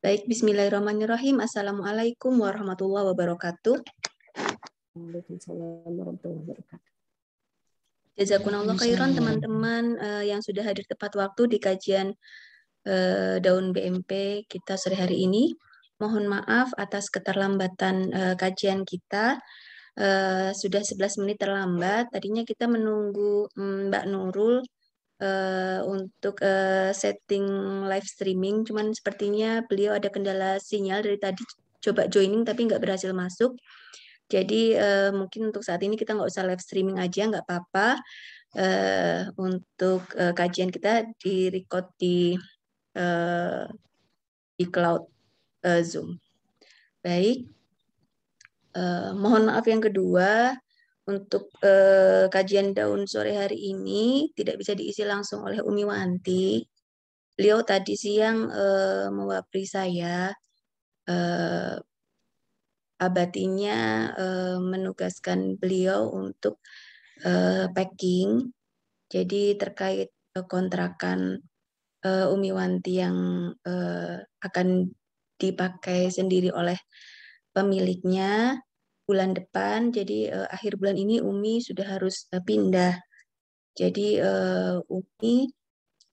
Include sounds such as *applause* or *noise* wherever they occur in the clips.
Baik, bismillahirrahmanirrahim. Assalamualaikum warahmatullahi wabarakatuh. Waalaikumsalam warahmatullahi wabarakatuh. Jazakumullah khairan teman-teman eh, yang sudah hadir tepat waktu di kajian eh, daun BMP kita sore hari ini. Mohon maaf atas keterlambatan eh, kajian kita. sudah 11 menit terlambat. Tadinya kita menunggu mm, Mbak Nurul Eh, untuk uh, setting live streaming, cuman sepertinya beliau ada kendala sinyal dari tadi coba joining tapi nggak berhasil masuk. Jadi uh, mungkin untuk saat ini kita nggak usah live streaming aja, nggak apa-apa. Uh, untuk uh, kajian kita di record di uh, di cloud uh, Zoom. Baik, uh, mohon maaf yang kedua untuk eh, kajian daun sore hari ini tidak bisa diisi langsung oleh Umi Wanti. Beliau tadi siang eh, mewapri saya eh, abatinya eh, menugaskan beliau untuk eh, packing. Jadi terkait eh, kontrakan eh, Umi Wanti yang eh, akan dipakai sendiri oleh pemiliknya bulan depan. Jadi uh, akhir bulan ini Umi sudah harus uh, pindah. Jadi uh, Umi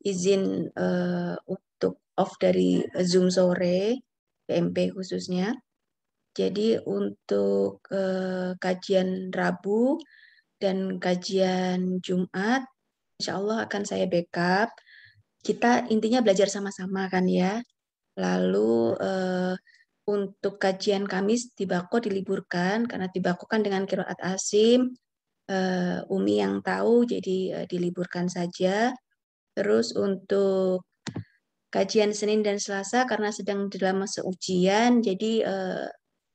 izin uh, untuk off dari Zoom sore PMP khususnya. Jadi untuk uh, kajian Rabu dan kajian Jumat, insya Allah akan saya backup. Kita intinya belajar sama-sama kan ya. Lalu uh, untuk kajian Kamis di Bako diliburkan karena di Bako kan dengan Kiroat Asim, uh, Umi yang tahu jadi uh, diliburkan saja. Terus untuk kajian Senin dan Selasa karena sedang dalam masa ujian jadi uh,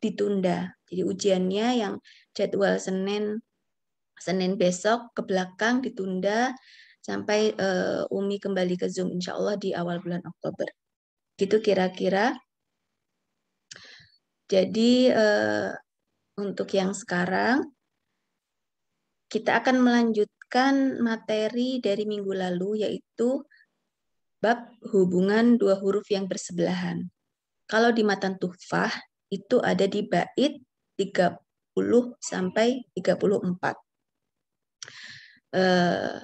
ditunda. Jadi ujiannya yang jadwal Senin Senin besok ke belakang ditunda sampai uh, Umi kembali ke Zoom insya Allah di awal bulan Oktober. Gitu kira-kira jadi uh, untuk yang sekarang kita akan melanjutkan materi dari minggu lalu yaitu bab hubungan dua huruf yang bersebelahan. Kalau di matan tufah itu ada di bait 30 sampai 34. Uh, eh,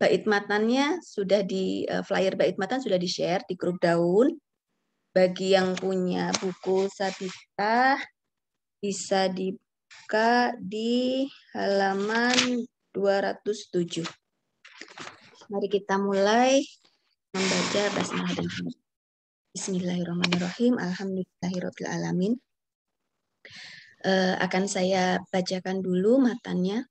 bait matannya sudah di eh, flyer bait matan sudah di share di grup daun bagi yang punya buku Sabita, bisa dibuka di halaman 207. Mari kita mulai membaca basmalah dan Bismillahirrahmanirrahim. Alhamdulillahirabbil alamin. E, akan saya bacakan dulu matanya.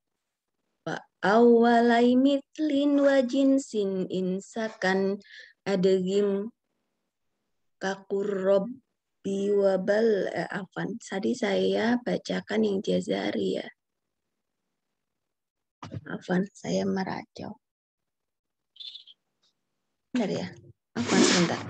Wa awwalai mitlin wa jinsin insakan adegim kakurob biwabal eh, afan. Tadi saya bacakan yang jazari ya. Afan, saya meracau. Benar ya? Afan sebentar.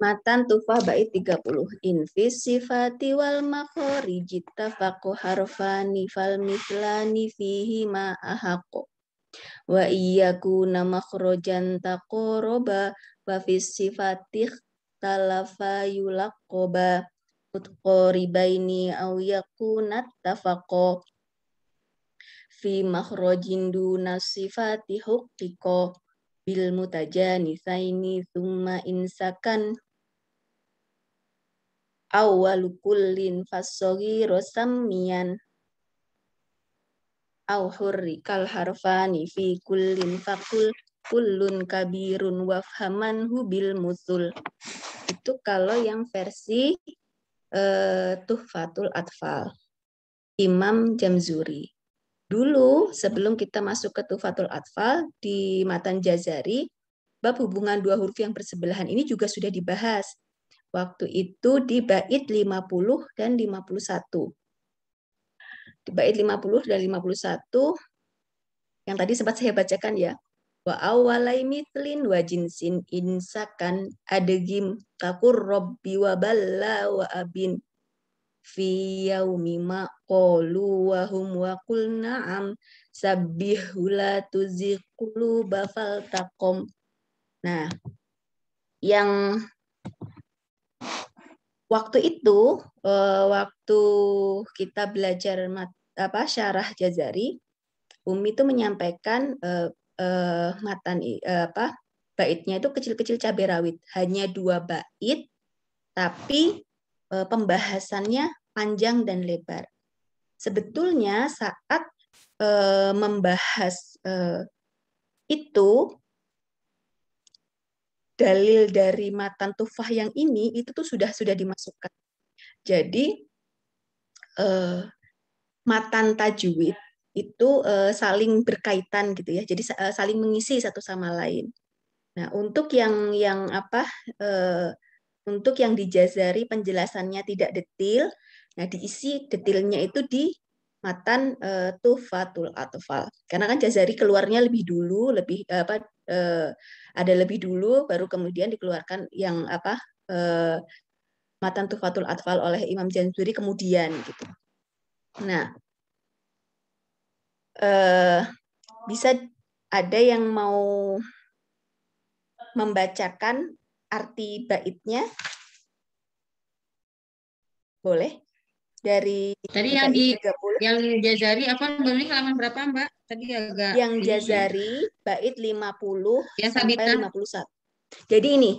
Matan tufah bait 30. Infis sifati wal makhariji tafaqu harfani fal mislani fihi ma ahaqo. Wa iyyakuna makhrajan takoroba wa fis sifatih ikhtalafa yulakoba mutqoribaini au yakuna tafaqo fi makhrajin duna sifati huqqiko bil saini thumma insakan awwalu fasogi rosamian samian au hurrikal harfani fi kullin fakul kullun kabirun wafhaman hubil musul itu kalau yang versi eh, Tuhfatul Atfal, Imam Jamzuri. Dulu sebelum kita masuk ke Tuhfatul Atfal di Matan Jazari, bab hubungan dua huruf yang bersebelahan ini juga sudah dibahas. Waktu itu di bait 50 dan 51. Di bait 50 dan 51 yang tadi sempat saya bacakan ya. Wa awalai mitlin wa jinsin insakan adegim takur robbi wa balla wa abin fi yaumi ma qalu wa hum wa qul na'am sabbihu la tuziqulu bafal taqom. Nah, yang waktu itu eh, waktu kita belajar apa syarah Jazari Umi itu menyampaikan eh, uh, matan uh, apa baitnya itu kecil-kecil cabai rawit hanya dua bait tapi uh, pembahasannya panjang dan lebar sebetulnya saat uh, membahas uh, itu dalil dari matan tufah yang ini itu tuh sudah sudah dimasukkan jadi uh, matan tajwid itu uh, saling berkaitan gitu ya. Jadi uh, saling mengisi satu sama lain. Nah, untuk yang yang apa uh, untuk yang dijazari penjelasannya tidak detil, nah diisi detailnya itu di matan uh, tufatul atfal. Karena kan Jazari keluarnya lebih dulu, lebih apa uh, ada lebih dulu baru kemudian dikeluarkan yang apa uh, matan tufatul atfal oleh Imam Janzuri kemudian gitu. Nah, eh, bisa ada yang mau membacakan arti baitnya? Boleh? Dari Tadi yang di 30. yang Jazari apa Mbak halaman berapa Mbak? Tadi agak Yang Jazari bait 50 yang sampai 51. Jadi ini,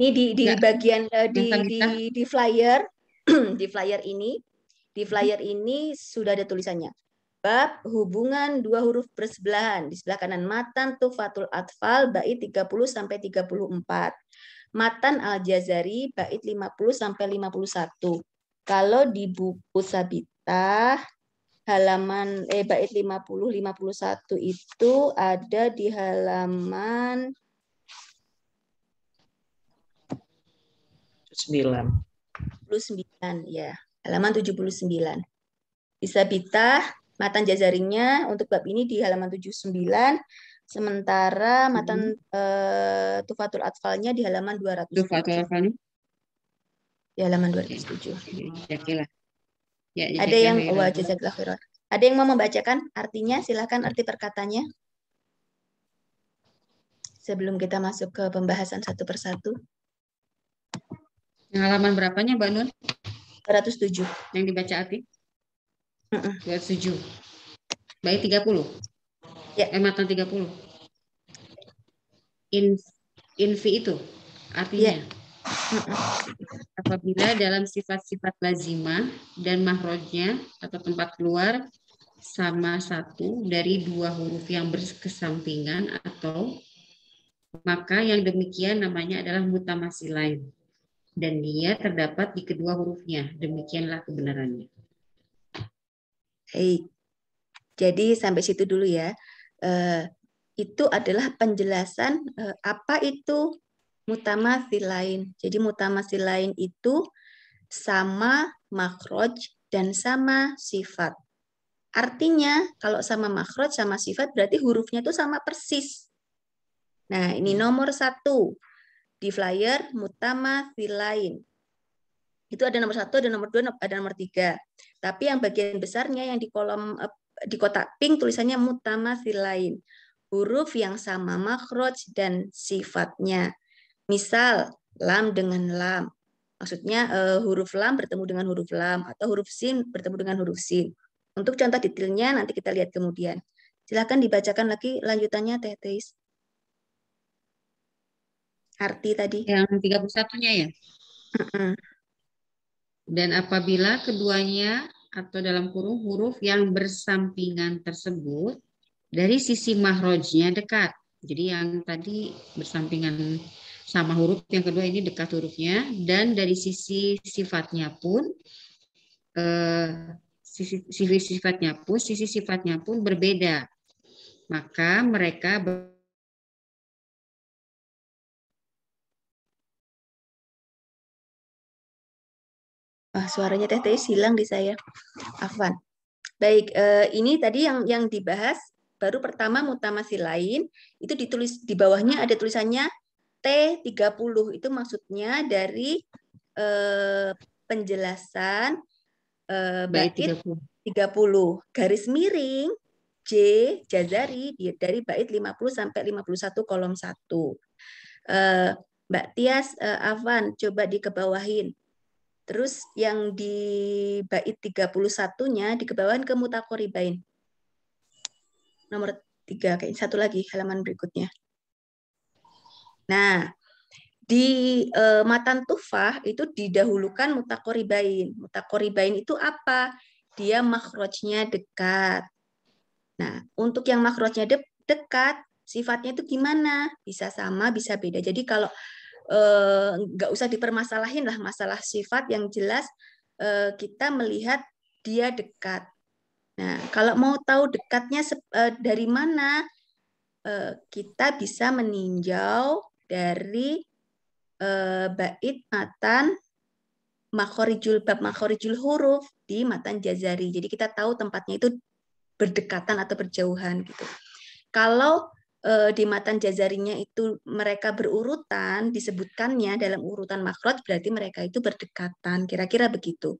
ini di di bagian uh, di, di di flyer *clears throat* di flyer ini, di flyer ini sudah ada tulisannya. Bab hubungan dua huruf bersebelahan. Di sebelah kanan matan Tufatul Atfal bait 30 sampai 34. Matan Al-Jazari bait 50 sampai 51. Kalau di buku Sabita halaman eh bait 50 51 itu ada di halaman 9. 79 ya. Halaman 79. Di Sabita matan jazaringnya untuk bab ini di halaman 79 sementara mhm. matan hmm. uh, tufatul atfalnya di halaman 200 tufatul atfalnya di halaman 207 ya, ya, ada yang wah ya, oh, ada yang mau membacakan artinya silahkan arti perkatanya sebelum kita masuk ke pembahasan satu persatu halaman berapanya Mbak Nur? 207 yang dibaca arti Lihat setuju, Baik 30. Ya, yeah. matan 30. In infi itu artinya yeah. Ya. apabila dalam sifat-sifat lazimah dan mahrojnya atau tempat keluar sama satu dari dua huruf yang berkesampingan atau maka yang demikian namanya adalah mutamasi lain dan dia terdapat di kedua hurufnya demikianlah kebenarannya Hey, Jadi sampai situ dulu ya. Eh, itu adalah penjelasan eh, apa itu mutamasi lain. Jadi mutamasi lain itu sama makroj dan sama sifat. Artinya kalau sama makroj sama sifat berarti hurufnya itu sama persis. Nah ini hmm. nomor satu di flyer mutama lain itu ada nomor satu, ada nomor dua, ada nomor tiga. Tapi yang bagian besarnya yang di kolom eh, di kotak pink tulisannya mutama lain, huruf yang sama makroj dan sifatnya. Misal lam dengan lam, maksudnya eh, huruf lam bertemu dengan huruf lam atau huruf sin bertemu dengan huruf sin. Untuk contoh detailnya nanti kita lihat kemudian. Silahkan dibacakan lagi lanjutannya Teh Teis. Arti tadi. Yang 31-nya ya? Dan apabila keduanya atau dalam kurung huruf yang bersampingan tersebut dari sisi mahrojnya dekat. Jadi yang tadi bersampingan sama huruf yang kedua ini dekat hurufnya dan dari sisi sifatnya pun eh, sisi, sifatnya pun sisi sifatnya pun berbeda. Maka mereka Ah, suaranya Teh Teis silang di saya. Afwan. Baik, eh, ini tadi yang yang dibahas baru pertama mutamasi lain itu ditulis di bawahnya ada tulisannya T30 itu maksudnya dari eh, penjelasan eh, bait 30. 30 garis miring J Jazari dari bait 50 sampai 51 kolom 1. Eh, Mbak Tias eh, Avan coba dikebawahin Terus yang di bait 31-nya di kebawahan ke mutakoribain. Nomor 3 kayak satu lagi halaman berikutnya. Nah, di e, matan tufah itu didahulukan mutakoribain. Mutakoribain itu apa? Dia makhrajnya dekat. Nah, untuk yang makhrajnya de dekat, sifatnya itu gimana? Bisa sama, bisa beda. Jadi kalau Eh, nggak usah dipermasalahin lah masalah sifat yang jelas eh, kita melihat dia dekat. Nah, kalau mau tahu dekatnya eh, dari mana, kita bisa meninjau dari bait matan makhorijul bab makhorijul huruf di matan jazari. Jadi kita tahu tempatnya itu berdekatan atau berjauhan gitu. Kalau Eh, di matan jazarinya itu mereka berurutan disebutkannya dalam urutan makrot berarti mereka itu berdekatan kira-kira begitu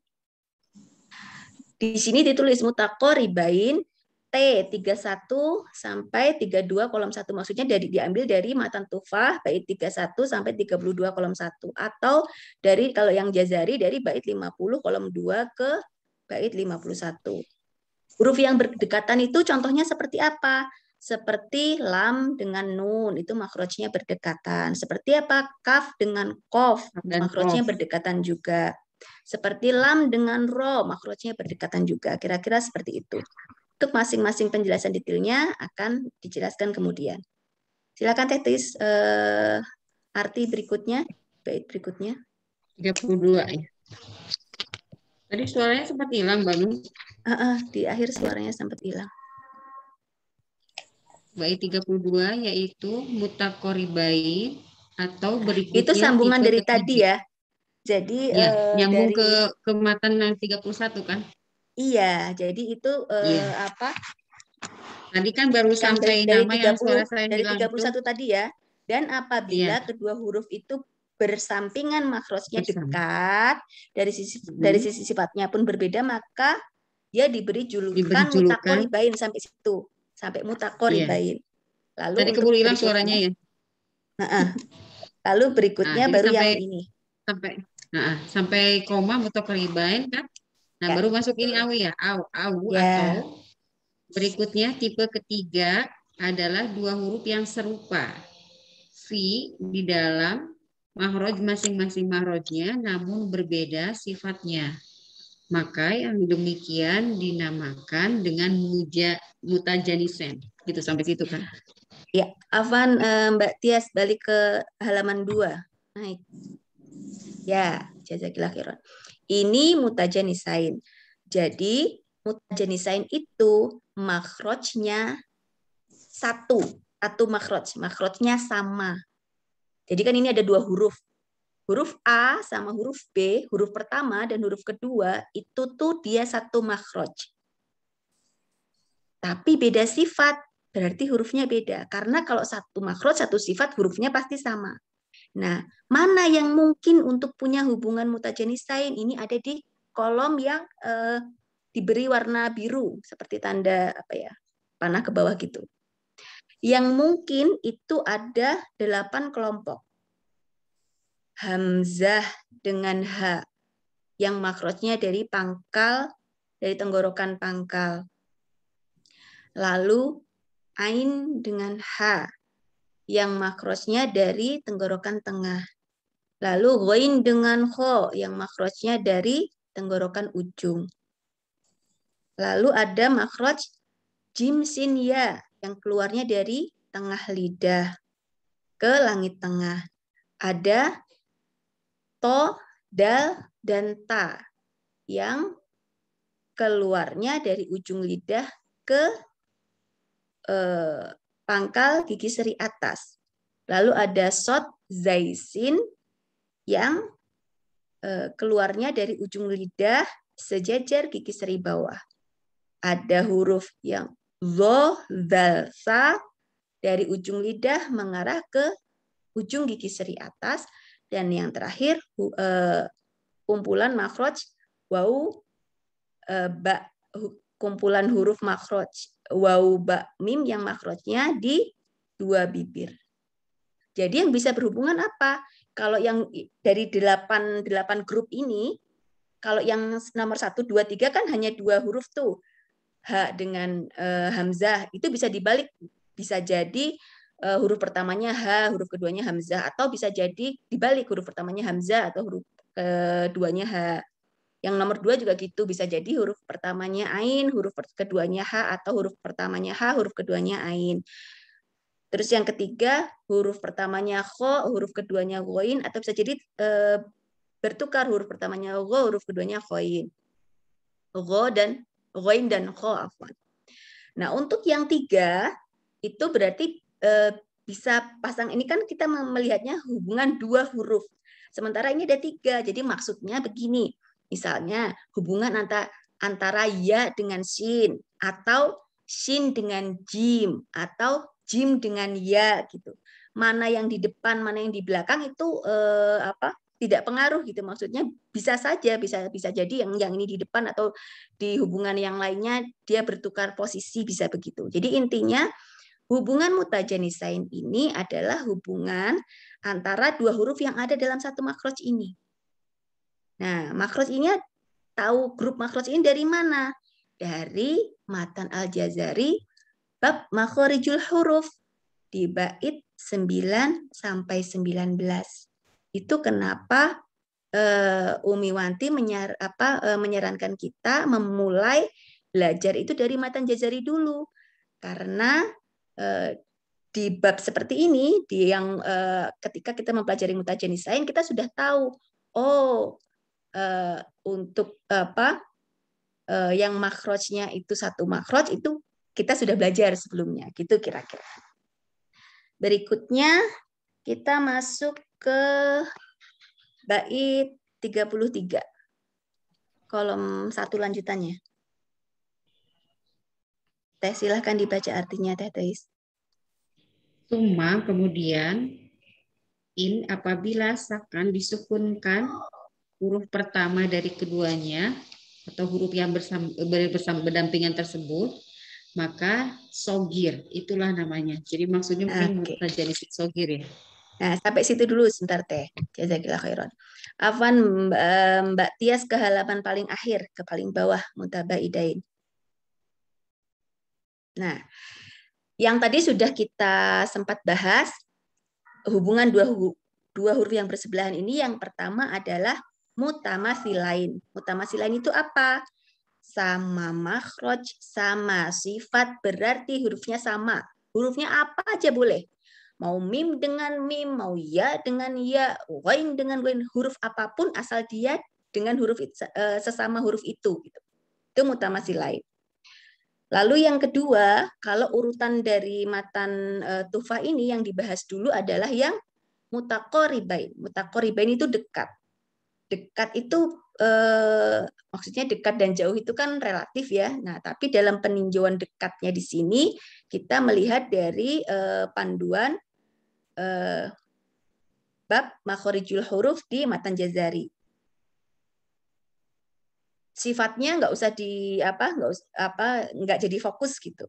di sini ditulis ribain T 31 sampai 32 kolom satu maksudnya dari diambil dari matan tufah bait 31 sampai 32 kolom satu atau dari kalau yang jazari dari bait 50 kolom 2 ke bait 51 huruf yang berdekatan itu contohnya seperti apa seperti lam dengan nun itu makrochnya berdekatan. Seperti apa? Kaf dengan kof makrochnya berdekatan juga. Seperti lam dengan ro makrochnya berdekatan juga. Kira-kira seperti itu. Untuk masing-masing penjelasan detailnya akan dijelaskan kemudian. Silakan Tetis eh, arti berikutnya, bait berikutnya. 32 ya. Tadi suaranya sempat hilang, Mbak Nun. Uh, uh, di akhir suaranya sempat hilang puluh 32 yaitu mutakoribai atau berikutnya itu sambungan dari tadi ya. Jadi ya, uh, nyambung dari, ke ke 31 kan? Iya, jadi itu uh, iya. apa? Tadi kan baru kan sampai dari, nama 30, yang suara saya dari tiga 31 itu. tadi ya. Dan apabila iya. kedua huruf itu bersampingan makrosnya dekat dari sisi hmm. dari sisi sifatnya pun berbeda maka dia diberi julukan, diberi julukan. sampai situ sampai mutakoribain. Iya. Lalu Tadi keburu hilang suaranya ya. Nah, uh, lalu berikutnya nah, baru sampai, yang ini. Sampai nah, sampai koma mutakoribain kan. Nah, ya. baru masuk ini awi ya, au, au ya. atau berikutnya tipe ketiga adalah dua huruf yang serupa. Fi di dalam mahroj masing-masing mahrojnya namun berbeda sifatnya. Maka yang demikian dinamakan dengan muja, mutajanisen. Gitu sampai situ kan. Ya, Afan eh, Mbak Tias balik ke halaman 2. Naik. Ya, jazakillah khairan. Ini mutajanisain. Jadi mutajanisain itu makrochnya satu, satu makroj, makrojnya sama. Jadi kan ini ada dua huruf, huruf A sama huruf B, huruf pertama dan huruf kedua itu tuh dia satu makroj. Tapi beda sifat, berarti hurufnya beda. Karena kalau satu makroj, satu sifat, hurufnya pasti sama. Nah, mana yang mungkin untuk punya hubungan mutajenisain ini ada di kolom yang eh, diberi warna biru seperti tanda apa ya panah ke bawah gitu. Yang mungkin itu ada delapan kelompok hamzah dengan h yang makrotnya dari pangkal dari tenggorokan pangkal. Lalu ain dengan h yang makrotnya dari tenggorokan tengah. Lalu goin dengan ho yang makrotnya dari tenggorokan ujung. Lalu ada makroj jim sin ya yang keluarnya dari tengah lidah ke langit tengah. Ada to, dal, dan ta yang keluarnya dari ujung lidah ke eh, pangkal gigi seri atas. Lalu ada sot zaisin yang eh, keluarnya dari ujung lidah sejajar gigi seri bawah. Ada huruf yang zo, dal, sa dari ujung lidah mengarah ke ujung gigi seri atas dan yang terakhir eh, kumpulan makroj wau uh, ba kumpulan huruf makroj wau ba mim yang makrojnya di dua bibir. Jadi yang bisa berhubungan apa? Kalau yang dari delapan, delapan grup ini, kalau yang nomor satu, dua, tiga kan hanya dua huruf tuh. H dengan eh, Hamzah, itu bisa dibalik. Bisa jadi Eh, huruf pertamanya H, huruf keduanya Hamzah, atau bisa jadi dibalik huruf pertamanya Hamzah atau huruf keduanya H. Yang nomor dua juga gitu, bisa jadi huruf pertamanya Ain, huruf keduanya H, atau huruf pertamanya H, huruf keduanya Ain. Terus yang ketiga, huruf pertamanya Kho, huruf keduanya Goin, atau bisa jadi e, bertukar huruf pertamanya Go, huruf keduanya Khoin. Go dan Goin dan Kho, afwan. Nah, untuk yang tiga, itu berarti Eh, bisa pasang ini kan kita melihatnya hubungan dua huruf. Sementara ini ada tiga, jadi maksudnya begini. Misalnya hubungan antara antara ya dengan sin atau sin dengan jim atau jim dengan ya gitu. Mana yang di depan, mana yang di belakang itu eh, apa? tidak pengaruh gitu maksudnya bisa saja bisa bisa jadi yang yang ini di depan atau di hubungan yang lainnya dia bertukar posisi bisa begitu jadi intinya Hubungan mutajanisain ini adalah hubungan antara dua huruf yang ada dalam satu makros ini. Nah, makros ini tahu grup makros ini dari mana? Dari Matan Al-Jazari bab makhorijul huruf di bait 9 sampai 19. Itu kenapa uh, eh, Umi Wanti menyar apa uh, menyarankan kita memulai belajar itu dari Matan Jazari dulu. Karena Eh, di bab seperti ini, di yang eh, ketika kita mempelajari mutagenis lain, kita sudah tahu, oh eh, untuk apa yang makrotnya itu satu makrot itu kita sudah belajar sebelumnya, gitu kira-kira. Berikutnya kita masuk ke bait 33. Kolom satu lanjutannya. Teh silahkan dibaca artinya Teh Teis. Suma kemudian in apabila sakan disukunkan huruf pertama dari keduanya atau huruf yang bersama, bersama berdampingan tersebut maka sogir itulah namanya. Jadi maksudnya mungkin okay. sogir ya. Nah, sampai situ dulu sebentar teh. Jazakillah khairan. Afan Mbak Tias ke halaman paling akhir, ke paling bawah, Mutabaidain. Nah, yang tadi sudah kita sempat bahas hubungan dua huruf, dua huruf yang bersebelahan ini yang pertama adalah Mutama silain itu apa? Sama makhraj, sama sifat berarti hurufnya sama. Hurufnya apa aja boleh. Mau mim dengan mim, mau ya dengan ya, wain dengan wain, huruf apapun asal dia dengan huruf eh, sesama huruf itu. Gitu. Itu silain. Lalu yang kedua, kalau urutan dari matan e, tufa ini yang dibahas dulu adalah yang mutakoribain. Mutakoribain itu dekat. Dekat itu eh, maksudnya dekat dan jauh itu kan relatif ya. Nah, tapi dalam peninjauan dekatnya di sini kita melihat dari eh, panduan eh, bab makhorijul huruf di matan jazari sifatnya nggak usah di apa nggak apa nggak jadi fokus gitu.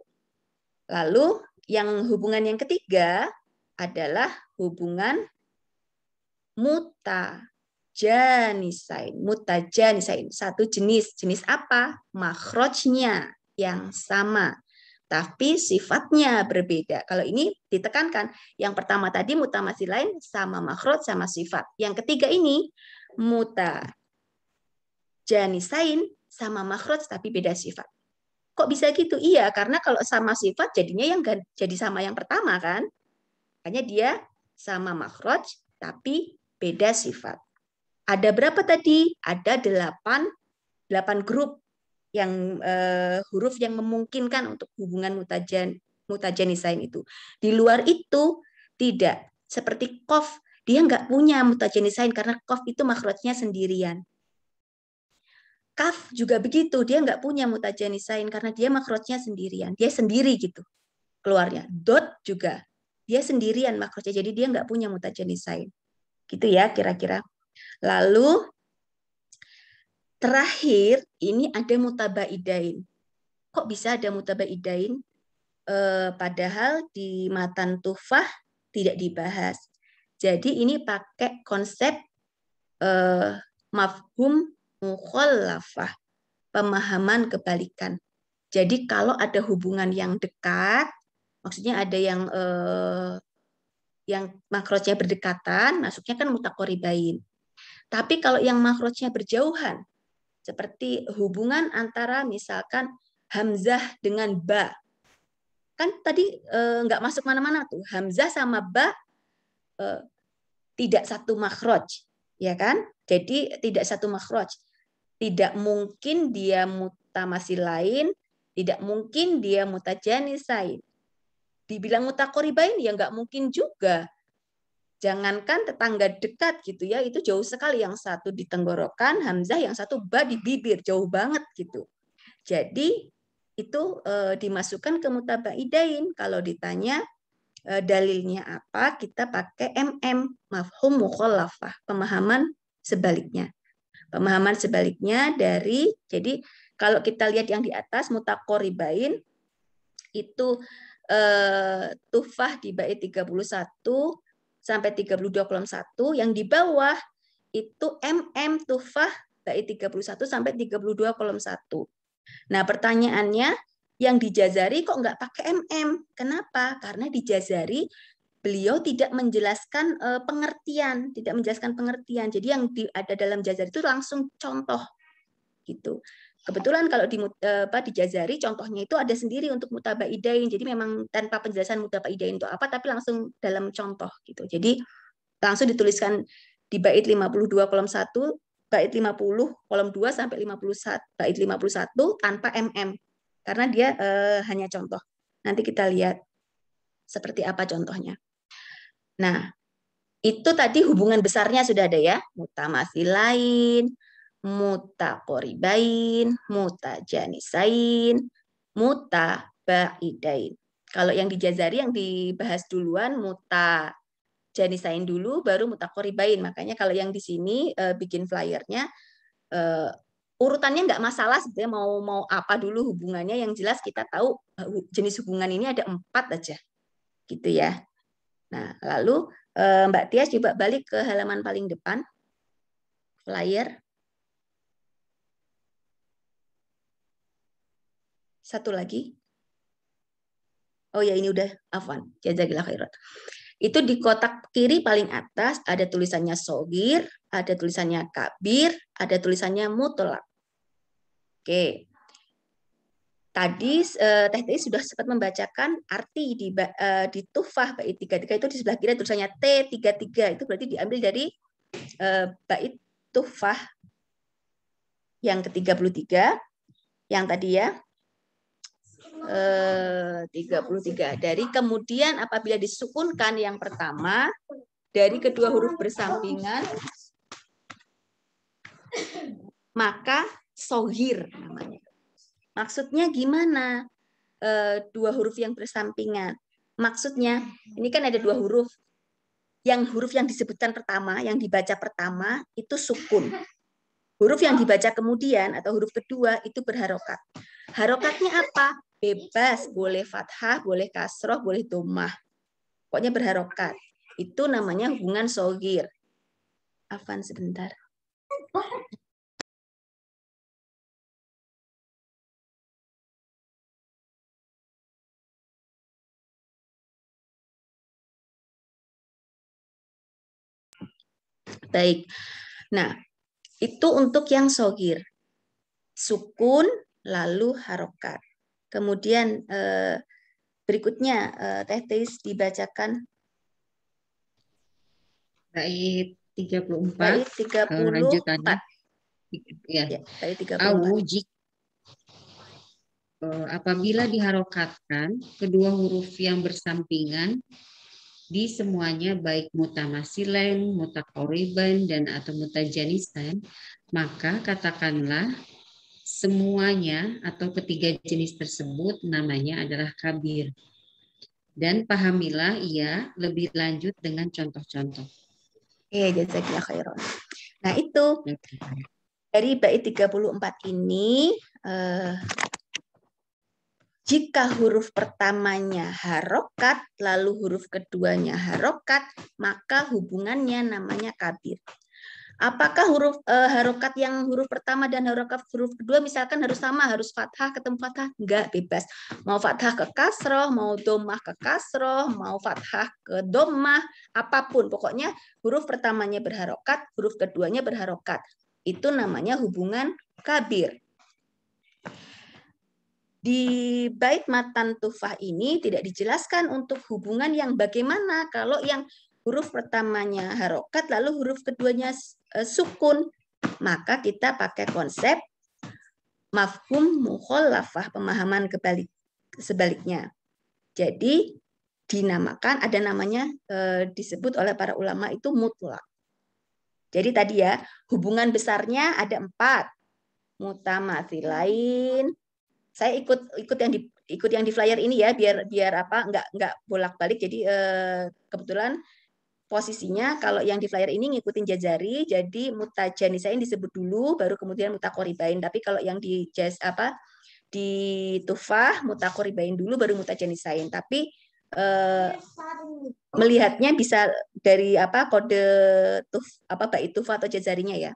Lalu yang hubungan yang ketiga adalah hubungan muta janisain, satu jenis. Jenis apa? Makrojnya yang sama, tapi sifatnya berbeda. Kalau ini ditekankan, yang pertama tadi mutamasi lain sama makroj sama sifat. Yang ketiga ini muta janisain sama makhraj tapi beda sifat. Kok bisa gitu? Iya, karena kalau sama sifat jadinya yang jadi sama yang pertama kan? Makanya dia sama makhraj tapi beda sifat. Ada berapa tadi? Ada delapan, delapan grup yang uh, huruf yang memungkinkan untuk hubungan mutajan mutajanisain itu. Di luar itu tidak. Seperti kof, dia nggak punya mutajenisain karena kof itu makrotnya sendirian. Kaf juga begitu, dia nggak punya mutajenisain karena dia makrotnya sendirian, dia sendiri gitu keluarnya. Dot juga, dia sendirian makrotnya, jadi dia nggak punya mutajenisain. Gitu ya kira-kira. Lalu terakhir ini ada mutabaidain. Kok bisa ada mutabaidain? E, padahal di matan tufah tidak dibahas. Jadi ini pakai konsep e, mafhum mukhalafah, pemahaman kebalikan. Jadi kalau ada hubungan yang dekat, maksudnya ada yang eh, yang makrotnya berdekatan, masuknya kan mutakoribain. Tapi kalau yang makrotnya berjauhan, seperti hubungan antara misalkan hamzah dengan ba, kan tadi eh, nggak masuk mana-mana tuh hamzah sama ba eh, tidak satu makroj, ya kan? Jadi tidak satu makroj. Tidak mungkin dia mutamasil lain, tidak mungkin dia mutajanis lain. Dibilang mutakoribain ya nggak mungkin juga. Jangankan tetangga dekat gitu ya, itu jauh sekali. Yang satu di tenggorokan, Hamzah, yang satu ba di bibir, jauh banget gitu. Jadi itu e, dimasukkan ke mutabaidain. Kalau ditanya e, dalilnya apa, kita pakai MM, mafhum mukhalafah, pemahaman sebaliknya. Pemahaman sebaliknya dari jadi kalau kita lihat yang di atas mutakoribain itu eh, tufah di bait 31 sampai 32 kolom 1 yang di bawah itu MM tufah bait 31 sampai 32 kolom 1. Nah, pertanyaannya yang dijazari kok nggak pakai MM? Kenapa? Karena dijazari beliau tidak menjelaskan eh, pengertian, tidak menjelaskan pengertian. Jadi yang ada dalam jazari itu langsung contoh gitu. Kebetulan kalau di eh, apa di jazari contohnya itu ada sendiri untuk mutabaidain. Jadi memang tanpa penjelasan mutabaidain itu apa tapi langsung dalam contoh gitu. Jadi langsung dituliskan di bait 52 kolom 1, bait 50 kolom 2 sampai 51 bait 51 tanpa mm. Karena dia eh, hanya contoh. Nanti kita lihat seperti apa contohnya. Nah, itu tadi hubungan besarnya sudah ada ya. Mutamasilain, mutakoribain, mutajanisain, mutabaidain. Kalau yang dijazari yang dibahas duluan muta janisain dulu baru mutakoribain. Makanya kalau yang di sini e, bikin flyernya e, urutannya nggak masalah sebenarnya mau mau apa dulu hubungannya yang jelas kita tahu eh, jenis hubungan ini ada empat aja gitu ya Nah, lalu eh, Mbak Tias coba balik ke halaman paling depan flyer. Satu lagi. Oh ya ini udah afwan. Jazakillah khairat. Itu di kotak kiri paling atas ada tulisannya sogir, ada tulisannya kabir, ada tulisannya mutlak. Oke. Tadi eh, Teh Tri sudah sempat membacakan arti di eh, di Tufah bait 33 itu di sebelah kiri tulisannya T33 itu berarti diambil dari eh, bait Tufah yang ke-33 yang tadi ya. Eh, 33 dari kemudian apabila disukunkan yang pertama dari kedua huruf bersampingan maka sohir namanya Maksudnya gimana? E, dua huruf yang bersampingan. Maksudnya hmm. ini kan ada dua huruf. Yang huruf yang disebutkan pertama, yang dibaca pertama itu sukun. Huruf yang dibaca kemudian atau huruf kedua itu berharokat. Harokatnya apa? Bebas, boleh fathah, boleh kasroh, boleh domah. Pokoknya berharokat. Itu namanya hubungan sogir. Afan sebentar. Oh, Baik. Nah, itu untuk yang sogir. Sukun, lalu harokat. Kemudian eh, berikutnya eh, Teh Teis dibacakan. Baik, 34. Baik, 34. Eh, ya. Iya. ya baik, 34. Au, apabila diharokatkan kedua huruf yang bersampingan di semuanya baik mutamasilen, mutakoriban, dan atau mutajanisan, maka katakanlah semuanya atau ketiga jenis tersebut namanya adalah kabir. Dan pahamilah ia lebih lanjut dengan contoh-contoh. Iya, jazakallah khairan. Nah itu, dari bait 34 ini, eh, jika huruf pertamanya harokat, lalu huruf keduanya harokat, maka hubungannya namanya kabir. Apakah huruf e, harokat yang huruf pertama dan harokat huruf kedua misalkan harus sama, harus fathah ketemu fathah? Enggak, bebas. Mau fathah ke kasroh, mau domah ke kasroh, mau fathah ke domah, apapun. Pokoknya huruf pertamanya berharokat, huruf keduanya berharokat. Itu namanya hubungan kabir. Di bait matan tufah ini tidak dijelaskan untuk hubungan yang bagaimana kalau yang huruf pertamanya harokat lalu huruf keduanya eh, sukun maka kita pakai konsep mafhum mukholafah pemahaman kebalik sebaliknya. Jadi dinamakan ada namanya eh, disebut oleh para ulama itu mutlak. Jadi tadi ya hubungan besarnya ada empat lain saya ikut ikut yang di ikut yang di flyer ini ya biar biar apa nggak nggak bolak balik jadi eh, kebetulan posisinya kalau yang di flyer ini ngikutin jazari jadi muta yang disebut dulu baru kemudian muta koribain tapi kalau yang di jazz apa di tufah muta koribain dulu baru muta saya tapi eh, melihatnya bisa dari apa kode tuf apa baik tufah atau jajarinya ya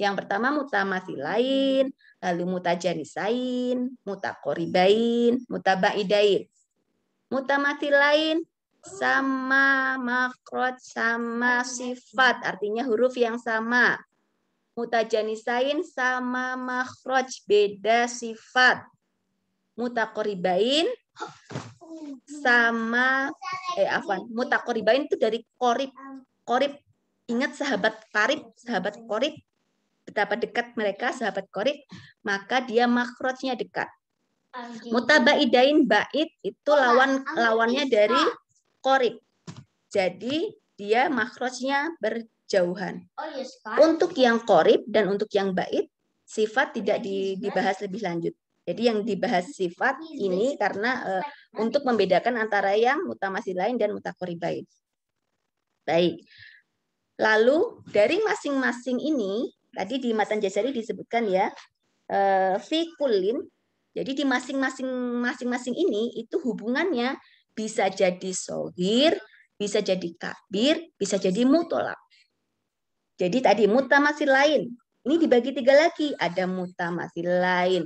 yang pertama muta masih lain lalu mutajanisain, mutakoribain, mutabaidain. Mutamati lain sama makrot sama sifat artinya huruf yang sama mutajanisain sama makroj, beda sifat mutakoribain sama eh afan mutakoribain itu dari korib korib ingat sahabat karib sahabat korib betapa dekat mereka sahabat korik, maka dia makrotnya dekat. Mutabaidain bait itu lawan lawannya dari korik. Jadi dia makrotnya berjauhan. Oh, iya, untuk yang korik dan untuk yang bait, sifat tidak iya, iya, dibahas lebih lanjut. Jadi yang dibahas sifat ini karena uh, untuk membedakan antara yang mutamasi lain dan mutakoribain. Baik. Lalu dari masing-masing ini Tadi di Matan Jasari disebutkan ya, eh, fi Jadi di masing-masing masing-masing ini itu hubungannya bisa jadi sohir, bisa jadi kabir, bisa jadi mutolak. Jadi tadi mutamasil lain. Ini dibagi tiga lagi. Ada mutamasil lain.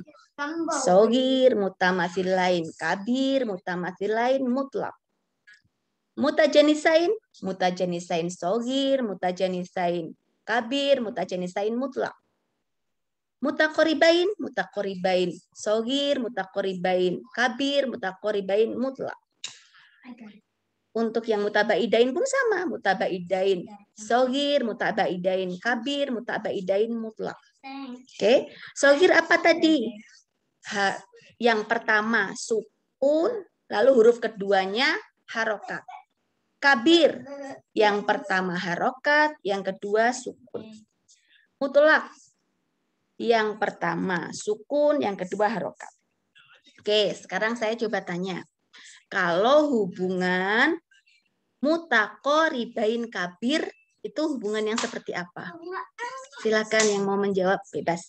Sogir, mutamasil lain. Kabir, mutamasil lain. Mutlak. Mutajanisain, mutajanisain sogir, mutajanisain kabir, mutajenis mutlak. Mutakoribain, mutakoribain, sogir, mutakoribain, kabir, mutakoribain mutlak. Untuk yang mutabaidain pun sama, mutabaidain, sogir, mutabaidain, kabir, mutabaidain mutlak. Oke, okay. sogir apa tadi? Ha, yang pertama sukun, lalu huruf keduanya harokat. Kabir, yang pertama harokat, yang kedua sukun. Mutlak, yang pertama sukun, yang kedua harokat. Oke, sekarang saya coba tanya. Kalau hubungan mutakoribain kabir, itu hubungan yang seperti apa? Silakan yang mau menjawab bebas.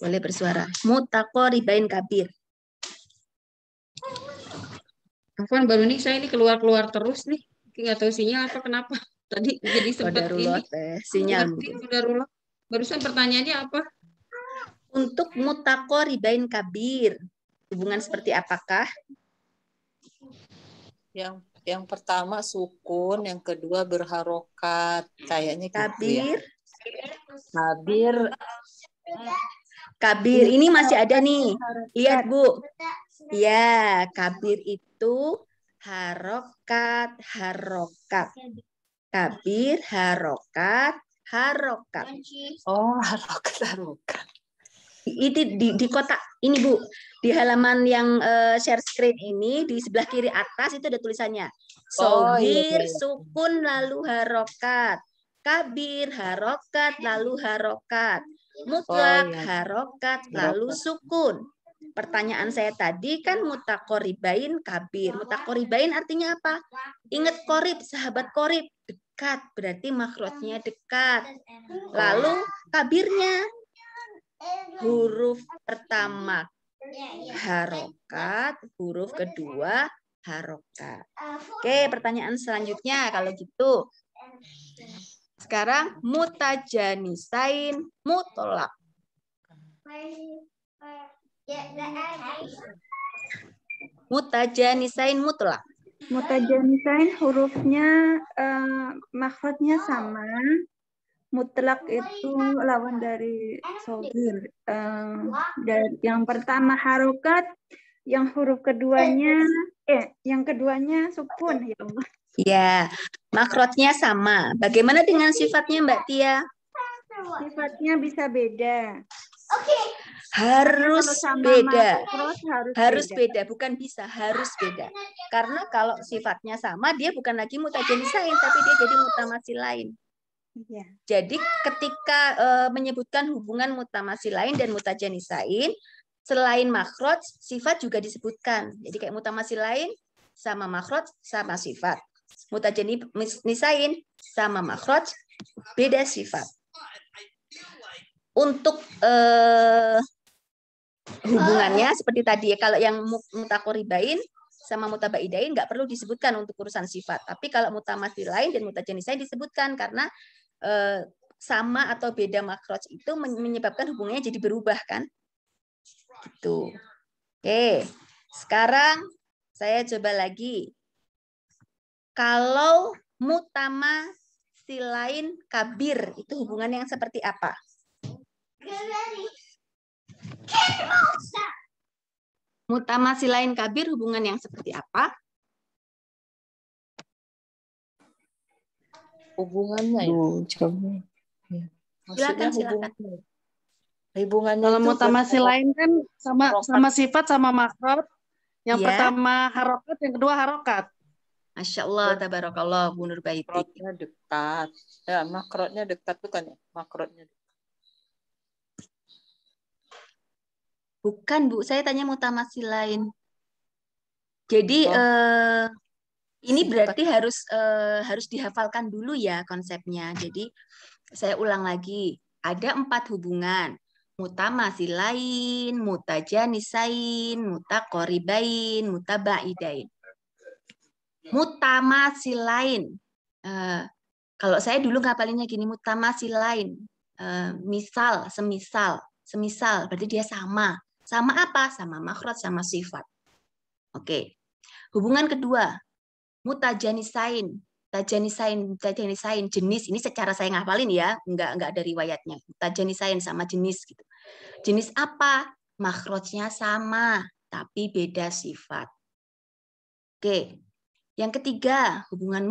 Boleh bersuara. Mutako ribain kabir. Kapan baru nih saya ini keluar-keluar terus nih. Nggak tahu sinyal apa kenapa. *laughs* Tadi jadi sempat ini. eh. Sinyal. Kodarullah. Gitu. Barusan pertanyaannya apa? Untuk mutako ribain kabir, hubungan seperti apakah? Yang yang pertama sukun, yang kedua berharokat. Kayaknya gitu ya. kabir. ya. Kabir. Kabir ini masih ada nih. Lihat, Bu. Ya, kabir itu harokat, harokat. Iya, kabir, harokat, harokat. Oh, harokat, harokat. Ini di, di kotak ini Bu, di halaman yang uh, share screen ini di sebelah kiri atas itu ada tulisannya. Oh, iya, Sohir, iya, sukun lalu harokat. Kabir, harokat lalu harokat. Oh, Mutlak, oh, iya. harokat lalu sukun. Pertanyaan saya tadi kan mutakoribain kabir. Mutakoribain artinya apa? Ingat korib, sahabat korib. Dekat, berarti makhluknya dekat. Lalu kabirnya huruf pertama harokat, huruf kedua harokat. Oke, pertanyaan selanjutnya kalau gitu. Sekarang mutajanisain mutolak. Mutajanisain mutlak. Mutajanisain hurufnya uh, makhrajnya sama. Mutlak itu lawan dari sogir. Uh, dan yang pertama harokat, yang huruf keduanya eh yang keduanya sukun ya Allah. Ya, makrotnya sama. Bagaimana dengan sifatnya Mbak Tia? Sifatnya bisa beda. Oke harus beda harus, beda. bukan bisa harus beda karena kalau sifatnya sama dia bukan lagi mutajenis lain tapi dia jadi mutamasi lain iya. jadi ketika e, menyebutkan hubungan mutamasi lain dan mutajenis lain selain makrot sifat juga disebutkan jadi kayak mutamasi lain sama makrot sama sifat mutajenis nisain sama makrot beda sifat untuk eh, hubungannya seperti tadi ya kalau yang mutakoribain sama mutabaidain nggak perlu disebutkan untuk urusan sifat tapi kalau mutamati lain dan mutajenis lain disebutkan karena eh, sama atau beda makroj itu menyebabkan hubungannya jadi berubah kan gitu oke sekarang saya coba lagi kalau mutama lain kabir itu hubungan yang seperti apa Mutamasi lain kabir hubungan yang seperti apa? Hubungannya ya. Iya. Silakan, silakan. Hubungannya. Kalau mutamasi lain kan sama sama sifat sama makrot. Yang ya. pertama harokat, yang kedua harokat. Masya Allah, tabarakallah, Bu Nur Baiti. Makrotnya dekat. Ya, makrotnya dekat bukan ya? Makrotnya dekat. Bukan Bu, saya tanya mutamasi lain. Jadi oh. eh, ini berarti harus eh, harus dihafalkan dulu ya konsepnya. Jadi saya ulang lagi, ada empat hubungan lain, mutajanisain, mutakoribain, mutabaidain. lain. Uh, kalau saya dulu ngapalinnya gini, lain. Uh, misal, semisal, semisal, berarti dia sama. Sama apa? Sama makhraj, sama sifat. Oke. Hubungan kedua, mutajanisain. Tajanisain, tajanisain jenis ini secara saya ngapalin ya, enggak enggak ada riwayatnya. Tajanisain sama jenis gitu. Jenis apa? Makhrajnya sama, tapi beda sifat. Oke. Yang ketiga, hubungan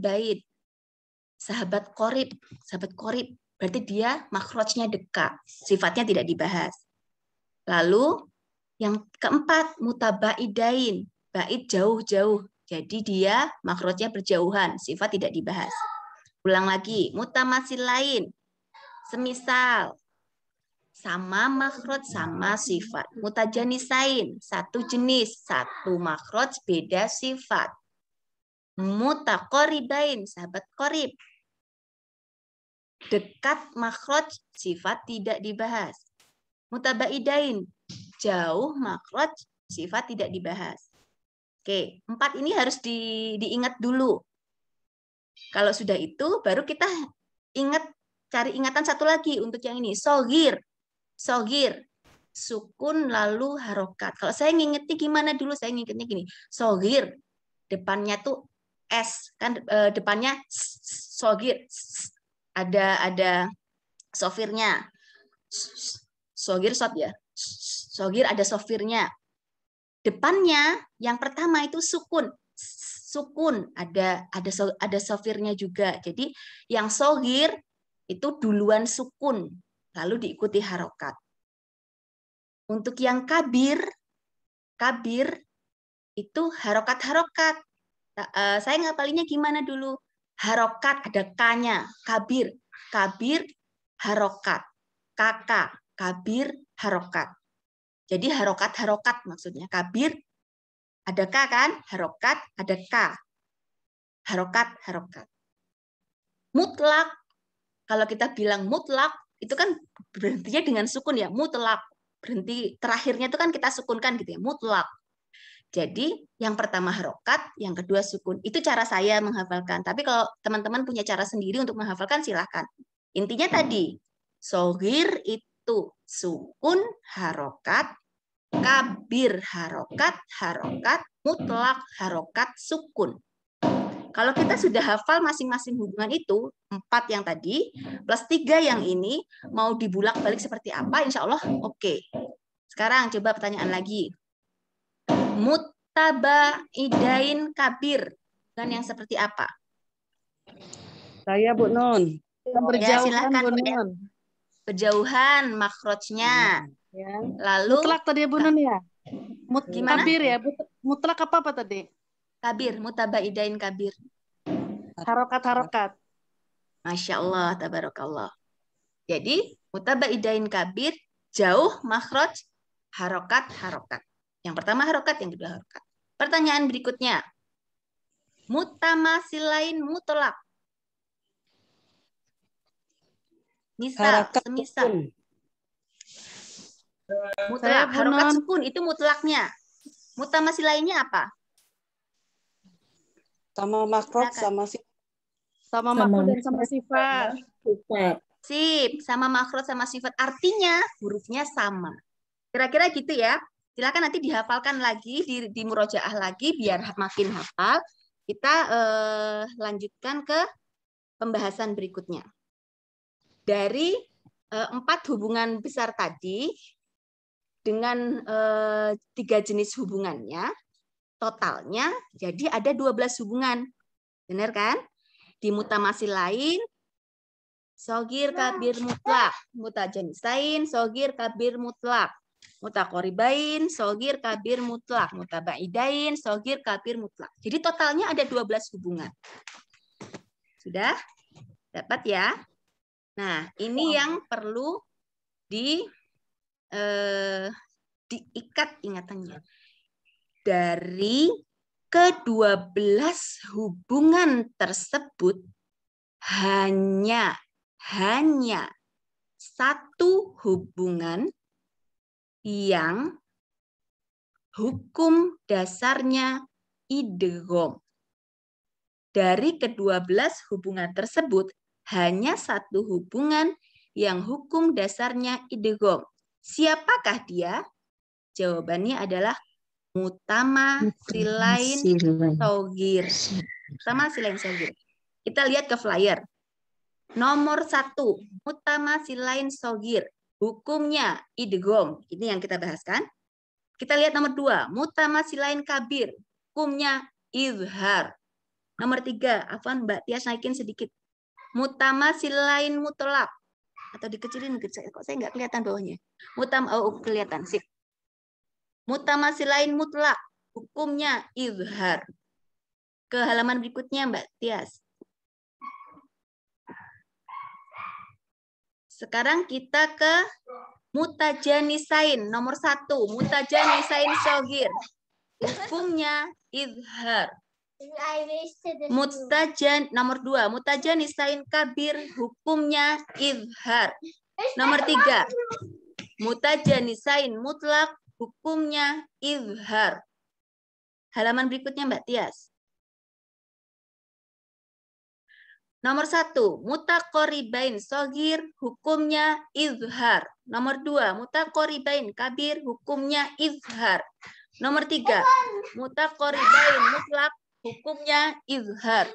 bait Sahabat korib, sahabat korib berarti dia makhrajnya dekat, sifatnya tidak dibahas. Lalu yang keempat mutabaidain, bait jauh-jauh. Jadi dia makrotnya berjauhan, sifat tidak dibahas. Ulang lagi, mutamasil lain. Semisal sama makrot sama sifat. Mutajanisain, satu jenis, satu makrot beda sifat. Mutakoribain, sahabat korib. Dekat makrot, sifat tidak dibahas mutabaidain jauh makroj sifat tidak dibahas. Oke, empat ini harus di, diingat dulu. Kalau sudah itu, baru kita ingat cari ingatan satu lagi untuk yang ini. Sogir, sogir, sukun lalu harokat. Kalau saya ngingetnya gimana dulu? Saya ngingetnya gini, sogir, depannya tuh s kan e, depannya sogir, ada ada sofirnya Sogir sob ya. Sogir ada sofirnya. Depannya yang pertama itu sukun. Sukun ada ada ada sofirnya juga. Jadi yang sogir itu duluan sukun lalu diikuti harokat. Untuk yang kabir kabir itu harokat-harokat. Eh, saya ngapalinya gimana dulu? Harokat ada k-nya, kabir. Kabir, harokat. Kakak, kabir harokat. Jadi harokat-harokat maksudnya. Kabir ada K kan? Harokat ada K. Harokat-harokat. Mutlak. Kalau kita bilang mutlak, itu kan berhentinya dengan sukun ya. Mutlak. Berhenti terakhirnya itu kan kita sukunkan gitu ya. Mutlak. Jadi yang pertama harokat, yang kedua sukun. Itu cara saya menghafalkan. Tapi kalau teman-teman punya cara sendiri untuk menghafalkan, silahkan. Intinya tadi, sogir itu yaitu sukun harokat, kabir harokat, harokat, mutlak harokat, sukun. Kalau kita sudah hafal masing-masing hubungan itu, empat yang tadi, plus tiga yang ini, mau dibulak-balik seperti apa, insya Allah oke. Okay. Sekarang coba pertanyaan lagi. Mutaba idain kabir, dan yang seperti apa? Saya Bu Nun. Ya, silahkan, Bu ya. Nun berjauhan makrotnya. Hmm, ya. Lalu mutlak tadi ya bunun ya? Mut gimana? Kabir ya, mutlak apa apa tadi? Kabir, mutabaidain kabir. Harokat-harokat. Masya Allah, tabarakallah. Jadi, mutabaidain kabir, jauh makrot, harokat-harokat. Yang pertama harokat, yang kedua harokat. Pertanyaan berikutnya. Mutamasilain mutlak Misal, Harakat semisal. Sukun. Mutlak, harokat sukun itu mutlaknya. Muta masih lainnya apa? Sama makrot sama sifat. Sama, sama makrot dan sama sifat. Sifat. Sip, sama makrot sama sifat. Artinya hurufnya sama. Kira-kira gitu ya. Silakan nanti dihafalkan lagi, di, di murojaah lagi biar makin hafal. Kita eh, lanjutkan ke pembahasan berikutnya dari eh, empat hubungan besar tadi dengan eh, tiga jenis hubungannya totalnya jadi ada 12 hubungan. Benar kan? Di mutamasi lain nah. sogir kabir mutlak, muta jenis lain sogir kabir mutlak, muta koribain sogir kabir mutlak, muta ba'idain, sogir kabir mutlak. Jadi totalnya ada 12 hubungan. Sudah? Dapat ya? Nah, ini yang perlu di eh, diikat ingatannya. Dari ke-12 hubungan tersebut hanya hanya satu hubungan yang hukum dasarnya idgham. Dari ke-12 hubungan tersebut hanya satu hubungan yang hukum dasarnya idegom. Siapakah dia? Jawabannya adalah mutama silain togir. Mutama silain togir. Kita lihat ke flyer. Nomor satu, mutama silain sogir. Hukumnya idegom. Ini yang kita bahas kan? Kita lihat nomor dua, mutama silain kabir. Hukumnya izhar. Nomor tiga, Afan Mbak Tias naikin sedikit. Mutama silain mutlak atau dikecilin kok saya nggak kelihatan bawahnya mutam oh, oh kelihatan sih. Mutama silain mutlak hukumnya izhar ke halaman berikutnya Mbak Tias Sekarang kita ke mutajanisain nomor satu mutajanisain sohir hukumnya izhar Mutajan nomor dua, mutajan isain kabir hukumnya izhar. Nomor tiga, mutajan isain mutlak hukumnya izhar. Halaman berikutnya Mbak Tias. Nomor satu, mutakoribain sogir, hukumnya izhar. Nomor dua, mutakoribain kabir, hukumnya izhar. Nomor tiga, mutakoribain mutlak, Hukumnya izhar.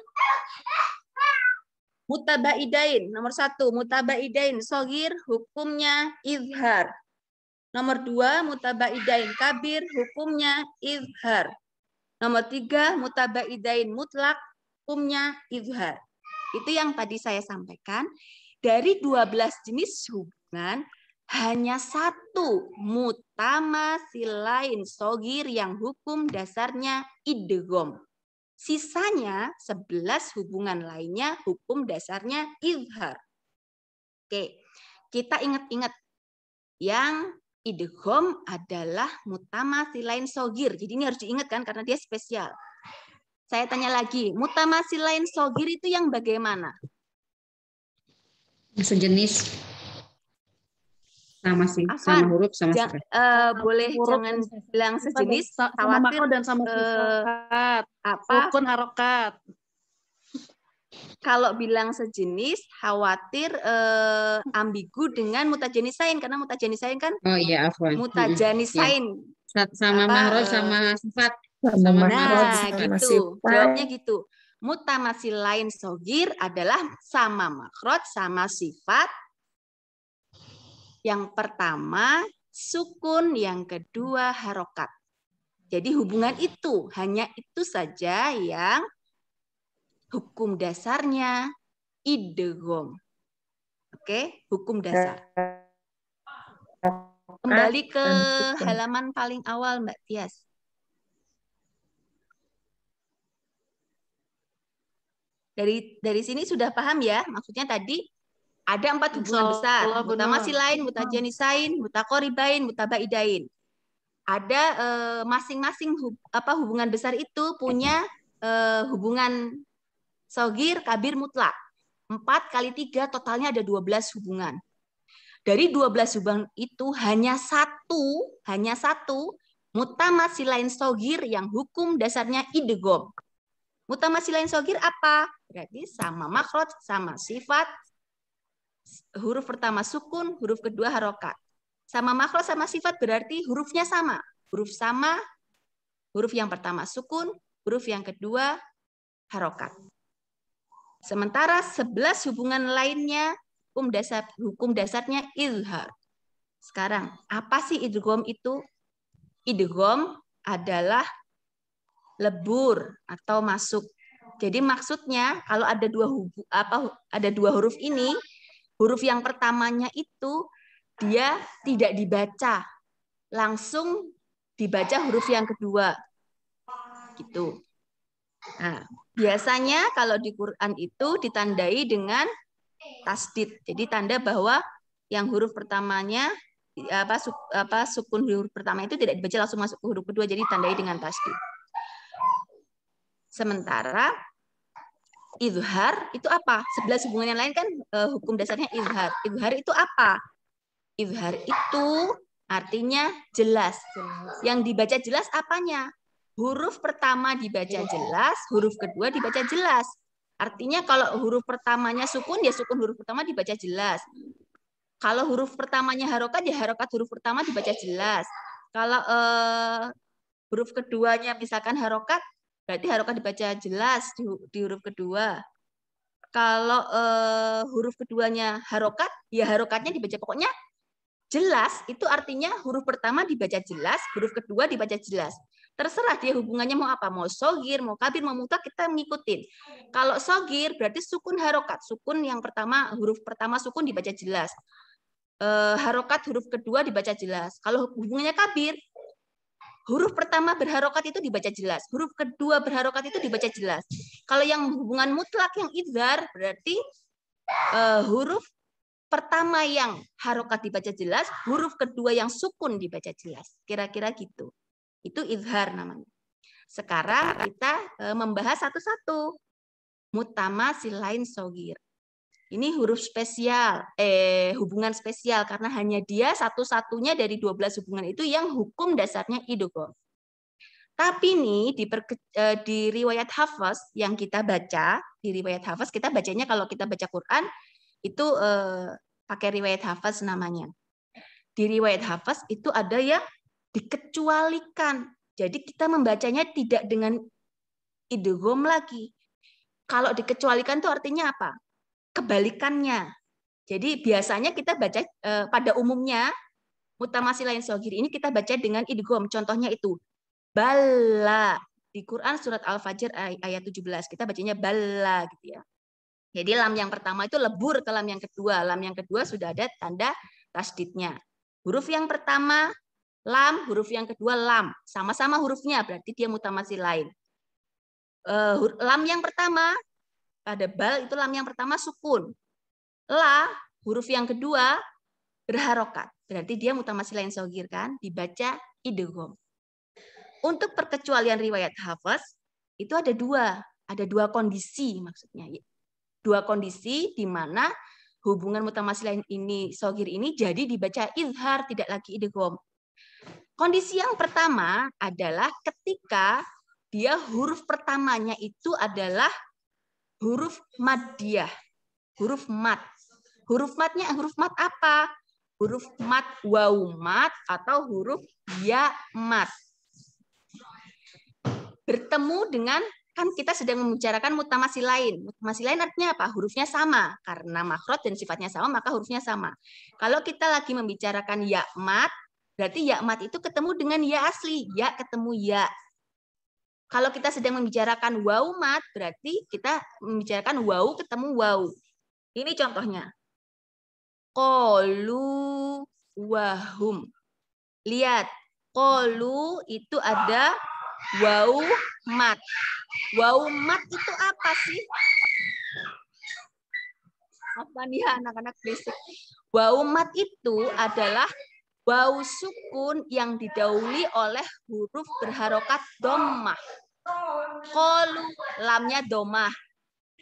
Mutabaidain, nomor satu. Mutabaidain, sogir, hukumnya izhar. Nomor dua, mutabaidain kabir, hukumnya izhar. Nomor tiga, mutabaidain mutlak, hukumnya izhar. Itu yang tadi saya sampaikan. Dari 12 jenis hubungan, hanya satu mutama silain sogir yang hukum dasarnya idegom. Sisanya 11 hubungan lainnya hukum dasarnya izhar. Oke, kita ingat-ingat yang idgham adalah silain sogir. Jadi ini harus diingat kan karena dia spesial. Saya tanya lagi, silain sogir itu yang bagaimana? Sejenis sama sih Afan, sama huruf sama jang, Uh, eh, boleh huruf, jangan bilang sejenis sama khawatir dan sama Uh, apa? Rukun harokat. Kalau bilang sejenis khawatir uh, ambigu dengan lain karena lain kan Oh iya afwan. Mutajenisain. jenis ya. Sama makro sama sifat. Sama, nah, mahroj sama gitu. sifat. Jawabnya gitu. Mutamasi lain sogir adalah sama makrot, sama sifat, yang pertama sukun, yang kedua harokat. Jadi hubungan itu, hanya itu saja yang hukum dasarnya idegom. Oke, hukum dasar. Kembali ke halaman paling awal Mbak Tias. Dari dari sini sudah paham ya? Maksudnya tadi ada empat hubungan besar, Allah, muta masilain, buta jenisain, buta koribain, buta baidain. Ada masing eh, masing-masing hub, apa hubungan besar itu punya uh, hubungan sogir, kabir, mutlak. Empat kali tiga totalnya ada dua belas hubungan. Dari dua belas hubungan itu hanya satu, hanya satu masih lain sogir yang hukum dasarnya idegom. masih lain sogir apa? Berarti sama makrot, sama sifat, huruf pertama sukun, huruf kedua harokat. Sama makro sama sifat berarti hurufnya sama. Huruf sama, huruf yang pertama sukun, huruf yang kedua harokat. Sementara sebelas hubungan lainnya hukum dasar hukum dasarnya ilhar. Sekarang, apa sih idgom itu? Idgom adalah lebur atau masuk. Jadi maksudnya kalau ada dua hubu, apa ada dua huruf ini Huruf yang pertamanya itu dia tidak dibaca, langsung dibaca huruf yang kedua. Gitu. Nah, biasanya kalau di Quran itu ditandai dengan tasdid. Jadi tanda bahwa yang huruf pertamanya apa, su, apa sukun huruf pertama itu tidak dibaca langsung masuk ke huruf kedua jadi ditandai dengan tasdid. Sementara izhar itu apa? Sebelas hubungan yang lain kan uh, hukum dasarnya izhar. Izhar itu apa? Izhar itu artinya jelas. Yang dibaca jelas apanya? Huruf pertama dibaca jelas, huruf kedua dibaca jelas. Artinya kalau huruf pertamanya sukun ya sukun huruf pertama dibaca jelas. Kalau huruf pertamanya harokat ya harokat huruf pertama dibaca jelas. Kalau uh, huruf keduanya misalkan harokat Berarti harokah dibaca jelas di, di huruf kedua. Kalau eh, huruf keduanya harokat, ya harokatnya dibaca pokoknya jelas. Itu artinya huruf pertama dibaca jelas, huruf kedua dibaca jelas. Terserah dia hubungannya mau apa, mau sogir, mau kabir, mau mutlak, kita ngikutin. Kalau sogir berarti sukun harokat. Sukun yang pertama, huruf pertama sukun dibaca jelas. Eh, harokat huruf kedua dibaca jelas. Kalau hubungannya kabir, huruf pertama berharokat itu dibaca jelas, huruf kedua berharokat itu dibaca jelas. Kalau yang hubungan mutlak yang idhar berarti uh, huruf pertama yang harokat dibaca jelas, huruf kedua yang sukun dibaca jelas. Kira-kira gitu. Itu idhar namanya. Sekarang kita uh, membahas satu-satu. Mutama silain sogir. Ini huruf spesial, eh hubungan spesial karena hanya dia satu-satunya dari 12 hubungan itu yang hukum dasarnya idogom. Tapi nih di, per, eh, di riwayat Hafaz yang kita baca, di riwayat Hafaz kita bacanya kalau kita baca Quran itu eh, pakai riwayat Hafaz namanya. Di riwayat Hafaz itu ada yang dikecualikan. Jadi kita membacanya tidak dengan idogom lagi. Kalau dikecualikan itu artinya apa? kebalikannya. Jadi biasanya kita baca eh, pada umumnya mutamasi lain sogir ini kita baca dengan idgom. Contohnya itu bala di Quran surat Al-Fajr ayat 17 kita bacanya bala gitu ya. Jadi lam yang pertama itu lebur ke lam yang kedua. Lam yang kedua sudah ada tanda tasdidnya. Huruf yang pertama lam, huruf yang kedua lam. Sama-sama hurufnya berarti dia mutamasi lain. Uh, lam yang pertama pada bal itu lam yang pertama sukun. La, huruf yang kedua berharokat. Berarti dia mutamasi lain sogir kan, dibaca idghom. Untuk perkecualian riwayat hafaz, itu ada dua. Ada dua kondisi maksudnya. Dua kondisi di mana hubungan mutamasi lain ini, sogir ini jadi dibaca izhar, tidak lagi idghom. Kondisi yang pertama adalah ketika dia huruf pertamanya itu adalah huruf dia, huruf mat. Huruf matnya huruf mat apa? Huruf mat wau mat atau huruf ya mat. Bertemu dengan kan kita sedang membicarakan mutamasi lain. Mutamasi lain artinya apa? Hurufnya sama. Karena makrot dan sifatnya sama, maka hurufnya sama. Kalau kita lagi membicarakan ya mat, berarti ya mat itu ketemu dengan ya asli. Ya ketemu ya. Kalau kita sedang membicarakan wow mat, berarti kita membicarakan wow ketemu wow. Ini contohnya. Kolu wahum. Lihat, kolu itu ada wow mat. Wow mat itu apa sih? Apa nih anak-anak basic? Wow mat itu adalah Wau sukun yang didahului oleh huruf berharokat domah. Kolu lamnya domah.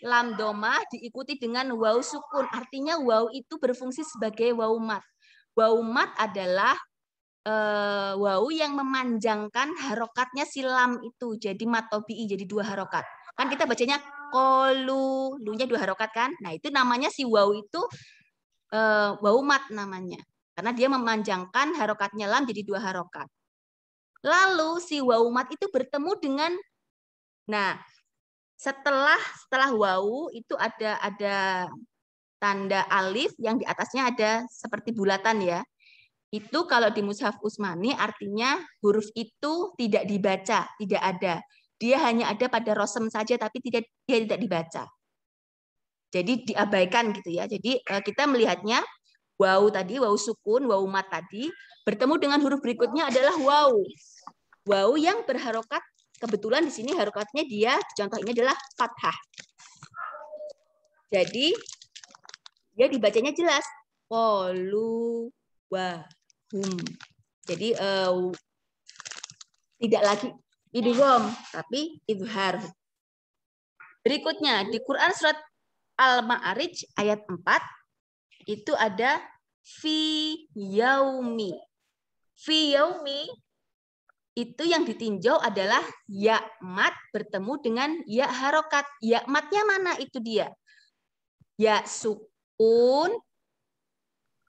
Lam domah diikuti dengan wau sukun. Artinya wau itu berfungsi sebagai wau mat. Wau mat adalah e, wau yang memanjangkan harokatnya si lam itu. Jadi mat tobi'i, jadi dua harokat. Kan kita bacanya kolu, lunya dua harokat kan? Nah itu namanya si wau itu e, wau mat namanya. Karena dia memanjangkan harokatnya lam jadi dua harokat. Lalu si waumat itu bertemu dengan nah setelah setelah wau itu ada ada tanda alif yang di atasnya ada seperti bulatan ya. Itu kalau di mushaf Usmani artinya huruf itu tidak dibaca, tidak ada. Dia hanya ada pada rosem saja tapi tidak dia tidak dibaca. Jadi diabaikan gitu ya. Jadi eh, kita melihatnya wau tadi, wau sukun, wau mat tadi, bertemu dengan huruf berikutnya adalah wau. Wau yang berharokat, kebetulan di sini harokatnya dia, contohnya adalah fathah. Jadi, dia dibacanya jelas. Polu, wahum. Jadi, uh, tidak lagi idiom, tapi idhar. Berikutnya di Quran surat Al-Ma'arij ayat 4 itu ada fi yaumi. Fi yaumi itu yang ditinjau adalah ya mat bertemu dengan ya harokat. Ya matnya mana itu dia? Ya sukun.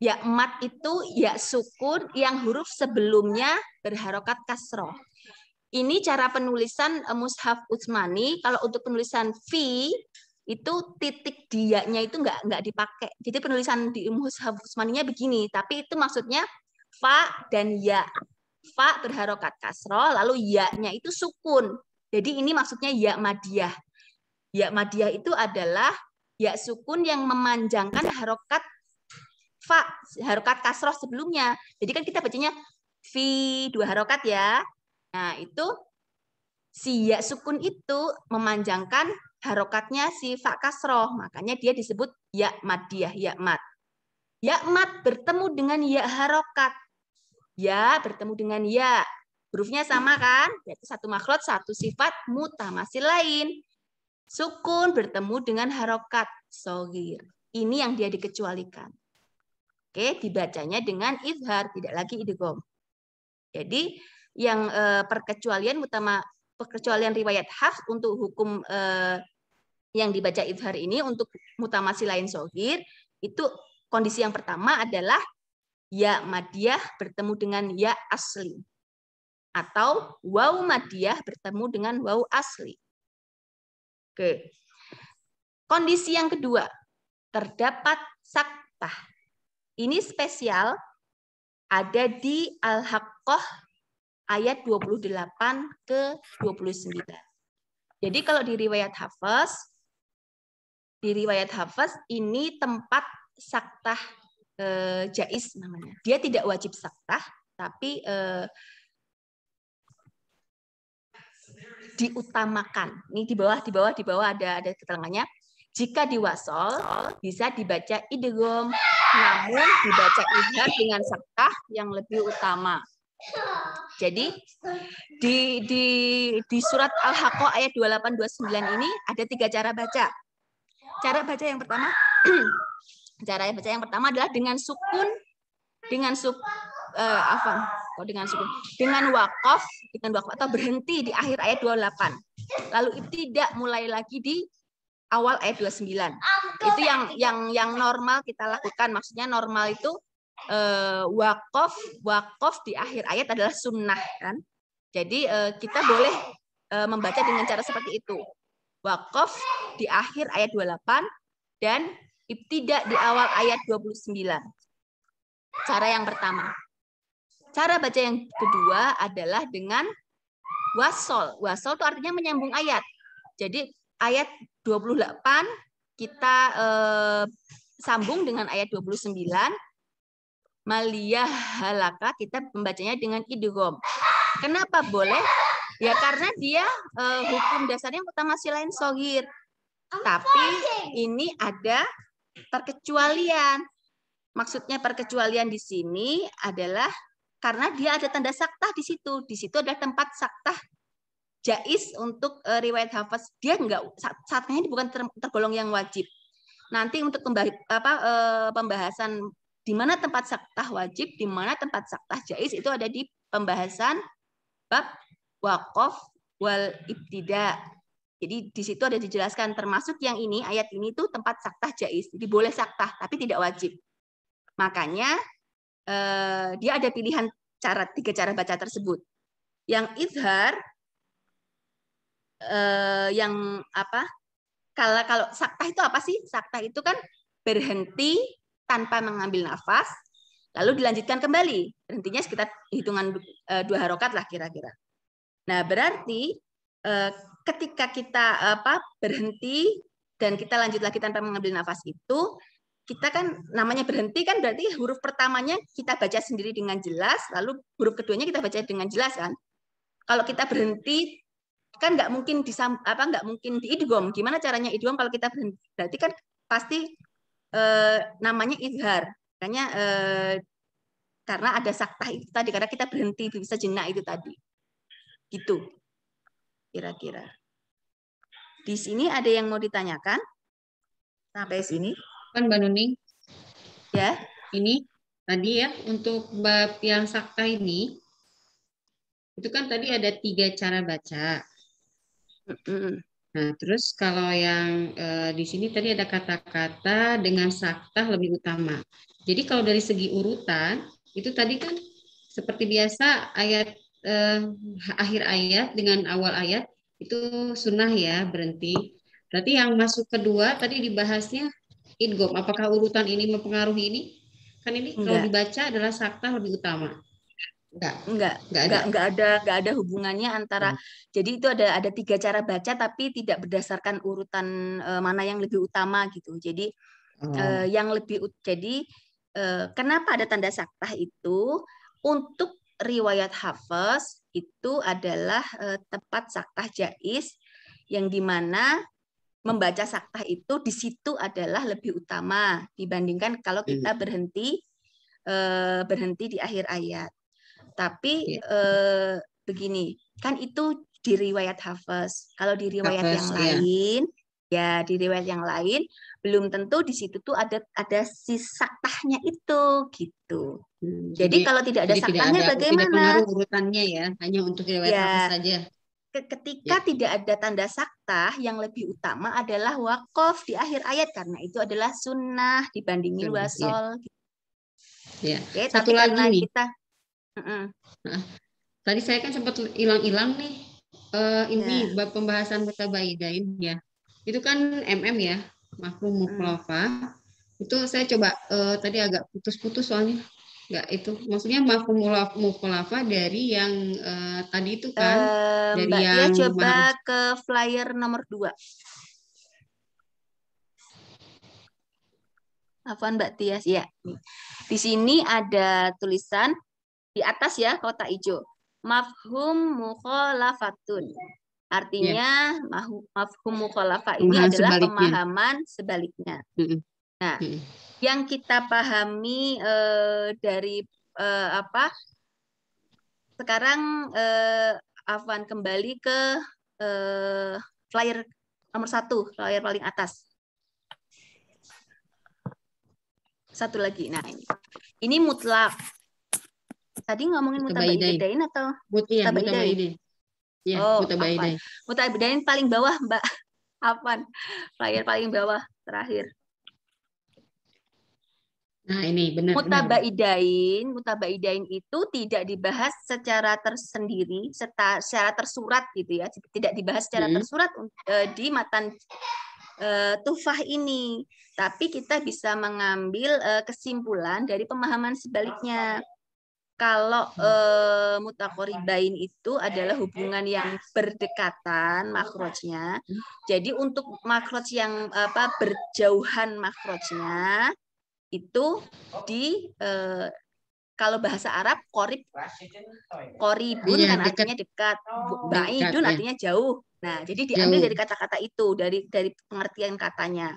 Ya mat itu ya sukun yang huruf sebelumnya berharokat kasroh. Ini cara penulisan eh, mushaf Utsmani. Kalau untuk penulisan fi itu titik dianya itu nggak nggak dipakai. Jadi penulisan di Mushaf Hafusmaninya begini, tapi itu maksudnya fa dan ya. Fa berharokat kasro, lalu ya-nya itu sukun. Jadi ini maksudnya ya madiah. Ya madiah itu adalah ya sukun yang memanjangkan harokat fa, harokat kasroh sebelumnya. Jadi kan kita bacanya fi dua harokat ya. Nah itu si ya sukun itu memanjangkan harokatnya si fa kasroh, makanya dia disebut ya madiyah, ya mat. Ya mat bertemu dengan ya harokat. Ya bertemu dengan ya. Hurufnya sama kan? Berarti satu makhluk, satu sifat, mutamasil lain. Sukun bertemu dengan harokat, sogir. Ini yang dia dikecualikan. Oke, dibacanya dengan idhar tidak lagi idgham. Jadi yang eh, perkecualian utama Kekecualian riwayat haf untuk hukum eh, yang dibaca idhar ini untuk mutamasi lain sohir, itu kondisi yang pertama adalah ya madiah bertemu dengan ya asli. Atau waw madiah bertemu dengan waw asli. Oke. Kondisi yang kedua, terdapat saktah. Ini spesial ada di al haqqah ayat 28 ke 29. Jadi kalau di riwayat Hafiz, di riwayat Hafiz ini tempat saktah e, jais namanya. Dia tidak wajib saktah, tapi e, diutamakan. Ini di bawah, di bawah, di bawah ada ada keterangannya. Jika diwasol, bisa dibaca idgham, namun dibaca idhar dengan saktah yang lebih utama. Jadi di di di surat al haqqa ayat 2829 ini ada tiga cara baca. Cara baca yang pertama *clears throat* cara baca yang pertama adalah dengan sukun dengan suk eh, afan kok dengan sukun dengan wakaf dengan wakaf atau berhenti di akhir ayat 28 lalu tidak mulai lagi di awal ayat 29 itu yang yang yang normal kita lakukan maksudnya normal itu eh, wakaf wakaf di akhir ayat adalah sunnah kan. Jadi eh, kita boleh eh, membaca dengan cara seperti itu. wakof di akhir ayat 28 dan ibtidak di awal ayat 29. Cara yang pertama. Cara baca yang kedua adalah dengan wasol. Wasol itu artinya menyambung ayat. Jadi ayat 28 kita eh, sambung dengan ayat 29 maliyah halaka kita membacanya dengan idghom. Kenapa boleh? Ya karena dia uh, hukum dasarnya mutamasi lain sohir. Tapi ini ada perkecualian. Maksudnya perkecualian di sini adalah karena dia ada tanda saktah di situ. Di situ ada tempat saktah jais untuk uh, riwayat hafaz. Dia enggak saktahnya bukan ter, tergolong yang wajib. Nanti untuk eh, pembahasan di mana tempat saktah wajib, di mana tempat saktah jais itu ada di pembahasan bab wakof wal ibtida. Jadi di situ ada dijelaskan termasuk yang ini ayat ini tuh tempat saktah jais. Jadi boleh saktah tapi tidak wajib. Makanya eh, dia ada pilihan cara tiga cara baca tersebut. Yang izhar eh, yang apa? Kalau kalau saktah itu apa sih? Saktah itu kan berhenti tanpa mengambil nafas, lalu dilanjutkan kembali. Berhentinya sekitar hitungan eh, dua harokat lah kira-kira. Nah berarti eh, ketika kita apa berhenti dan kita lanjut lagi tanpa mengambil nafas itu kita kan namanya berhenti kan berarti huruf pertamanya kita baca sendiri dengan jelas lalu huruf keduanya kita baca dengan jelas kan kalau kita berhenti kan nggak mungkin di apa nggak mungkin diidgom gimana caranya idgom kalau kita berhenti berarti kan pasti Eh, namanya izhar. Makanya eh, karena ada sakta itu tadi karena kita berhenti bisa jenak itu tadi. Gitu. Kira-kira. Di sini ada yang mau ditanyakan? Sampai sini. Kan Mbak Nuning. Ya. Ini tadi ya untuk bab yang sakta ini itu kan tadi ada tiga cara baca. Nah, terus kalau yang e, di sini tadi ada kata-kata dengan saktah lebih utama. Jadi kalau dari segi urutan, itu tadi kan seperti biasa ayat e, akhir ayat dengan awal ayat itu sunnah ya berhenti. Berarti yang masuk kedua tadi dibahasnya idgom. Apakah urutan ini mempengaruhi ini? Kan ini Enggak. kalau dibaca adalah saktah lebih utama. Enggak, enggak, enggak ada, enggak, ada, enggak ada hubungannya antara. Hmm. Jadi itu ada ada tiga cara baca, tapi tidak berdasarkan urutan e, mana yang lebih utama gitu. Jadi hmm. e, yang lebih jadi e, kenapa ada tanda saktah itu untuk riwayat hafes itu adalah e, tempat saktah jais yang dimana membaca saktah itu di situ adalah lebih utama dibandingkan kalau iya. kita berhenti e, berhenti di akhir ayat. Tapi ya. eh, begini, kan itu di riwayat Hafiz. Kalau di riwayat Hafiz, yang ya. lain, ya di riwayat yang lain belum tentu di situ tuh ada ada si saktahnya itu gitu. Hmm, jadi, kalau tidak ada saktahnya bagaimana? Tidak urutannya ya, hanya untuk riwayat ya. Hafiz saja ketika ya. tidak ada tanda saktah, yang lebih utama adalah wakof di akhir ayat karena itu adalah sunnah dibandingin iya. wasol. Ya. ya. Oke, Satu tapi lagi nih. kita Nah, Tadi saya kan sempat hilang-hilang nih uh, ini ya. pembahasan mutabaidain ya. Itu kan MM ya, mafhum mukhlafa. Itu saya coba uh, tadi agak putus-putus soalnya. Enggak itu. Maksudnya makhluk mukhlafa dari yang uh, tadi itu kan uh, dari Mbak yang coba ke flyer nomor 2. Afan Mbak Tias ya. Di sini ada tulisan di atas ya kota hijau. Mafhum mukhalafatun. Artinya yeah. mafhum mukhalafah ini adalah sebaliknya. pemahaman sebaliknya. Mm -hmm. Nah, mm -hmm. yang kita pahami eh, dari eh, apa? Sekarang eh, Afwan kembali ke eh, flyer nomor satu, flyer paling atas. Satu lagi. Nah, ini. Ini mutlak Tadi ngomongin mutabaidain atau iya, mutabaidai? Mutabaidai. Ya, oh, mutabaidain. Mutabaidain paling bawah, Mbak. apa? Layar paling bawah terakhir. Nah, ini benar. Mutabaidain, mutabaidain itu tidak dibahas secara tersendiri, serta secara tersurat gitu ya. Tidak dibahas secara hmm. tersurat e, di matan e, tufah ini, tapi kita bisa mengambil e, kesimpulan dari pemahaman sebaliknya. Kalau hmm. eh, mutakoribain itu adalah hubungan yang berdekatan makrojnya. Jadi untuk makroj yang apa berjauhan makrojnya itu di eh, kalau bahasa Arab korib koribun ya, kan dekat, artinya dekat, oh, baidun ya. artinya jauh. Nah, jadi diambil jauh. dari kata-kata itu, dari dari pengertian katanya.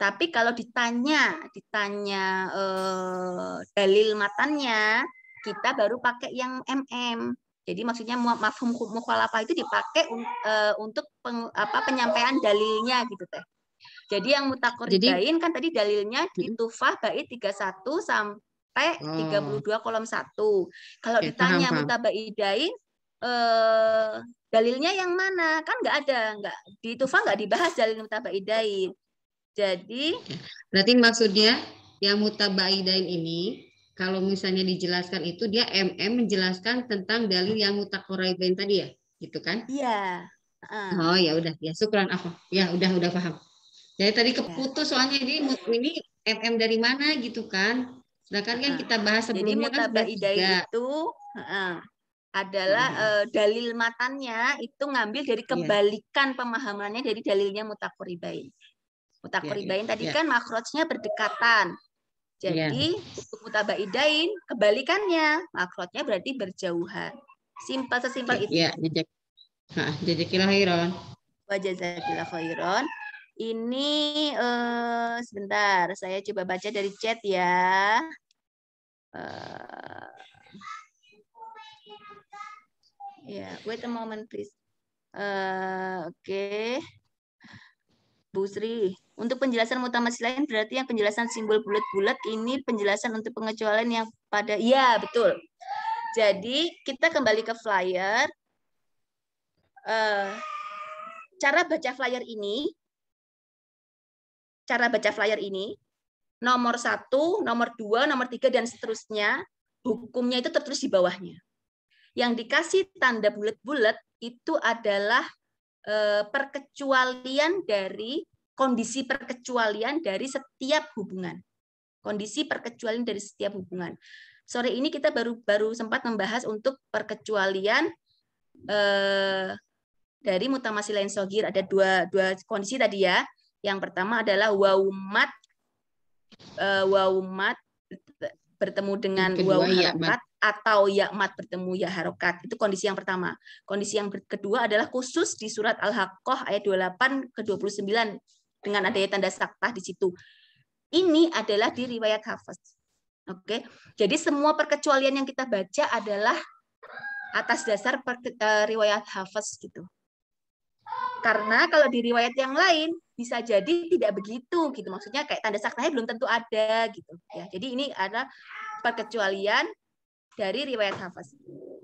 Tapi kalau ditanya, ditanya eh, dalil matanya kita baru pakai yang MM. Jadi maksudnya mafhum mukhalafa itu dipakai eh, untuk peng, apa, penyampaian dalilnya gitu teh. Jadi yang mutakoribain kan tadi dalilnya hmm. di Tufah bait 31 sampai oh. Hmm. 32 kolom 1. Kalau ditanya mutabaidain eh, dalilnya yang mana? Kan nggak ada, nggak di Tufah nggak dibahas dalil mutabaidain. Jadi berarti maksudnya yang mutabaidain ini kalau misalnya dijelaskan itu dia MM menjelaskan tentang dalil yang mutakoroiben tadi ya, gitu kan? Iya. Uh. Oh ya udah ya syukuran apa? Ya udah udah paham. Jadi tadi iya. keputus soalnya ini ini MM dari mana gitu kan? Nah kan kan kita bahas sebelumnya Jadi, kan Jadi itu uh, adalah uh, dalil matanya itu ngambil dari iya. kebalikan yeah. pemahamannya dari dalilnya mutakoribain. Iya, mutakoribain yeah, yeah, tadi yeah. kan makrotnya berdekatan jadi yeah. untuk mutabaidain kebalikannya makrotnya berarti berjauhan. Simpel sesimpel itu. Iya, yeah, jazakallah khairan. Wa jazakallah khairan. Ini uh, sebentar, saya coba baca dari chat ya. Uh, ya, yeah, wait a moment please. Uh, Oke. Okay. Bu Sri, untuk penjelasan mutamasi lain berarti yang penjelasan simbol bulat-bulat ini penjelasan untuk pengecualian yang pada ya betul. Jadi kita kembali ke flyer. Eh, cara baca flyer ini, cara baca flyer ini, nomor satu, nomor dua, nomor tiga dan seterusnya, hukumnya itu tertulis di bawahnya. Yang dikasih tanda bulat-bulat itu adalah eh, perkecualian dari kondisi perkecualian dari setiap hubungan. Kondisi perkecualian dari setiap hubungan. Sore ini kita baru baru sempat membahas untuk perkecualian eh, dari mutamasi lain sogir. Ada dua, dua kondisi tadi ya. Yang pertama adalah waumat eh, waumat bertemu dengan waumat ya, atau yakmat bertemu ya harokat. Itu kondisi yang pertama. Kondisi yang kedua adalah khusus di surat Al-Haqqah ayat 28 ke 29 dengan adanya tanda saktah di situ. Ini adalah di riwayat hafaz. Oke. Jadi semua perkecualian yang kita baca adalah atas dasar per, uh, e, riwayat hafaz gitu. Karena kalau di riwayat yang lain bisa jadi tidak begitu gitu. Maksudnya kayak tanda saktahnya belum tentu ada gitu ya. Jadi ini ada perkecualian dari riwayat hafaz.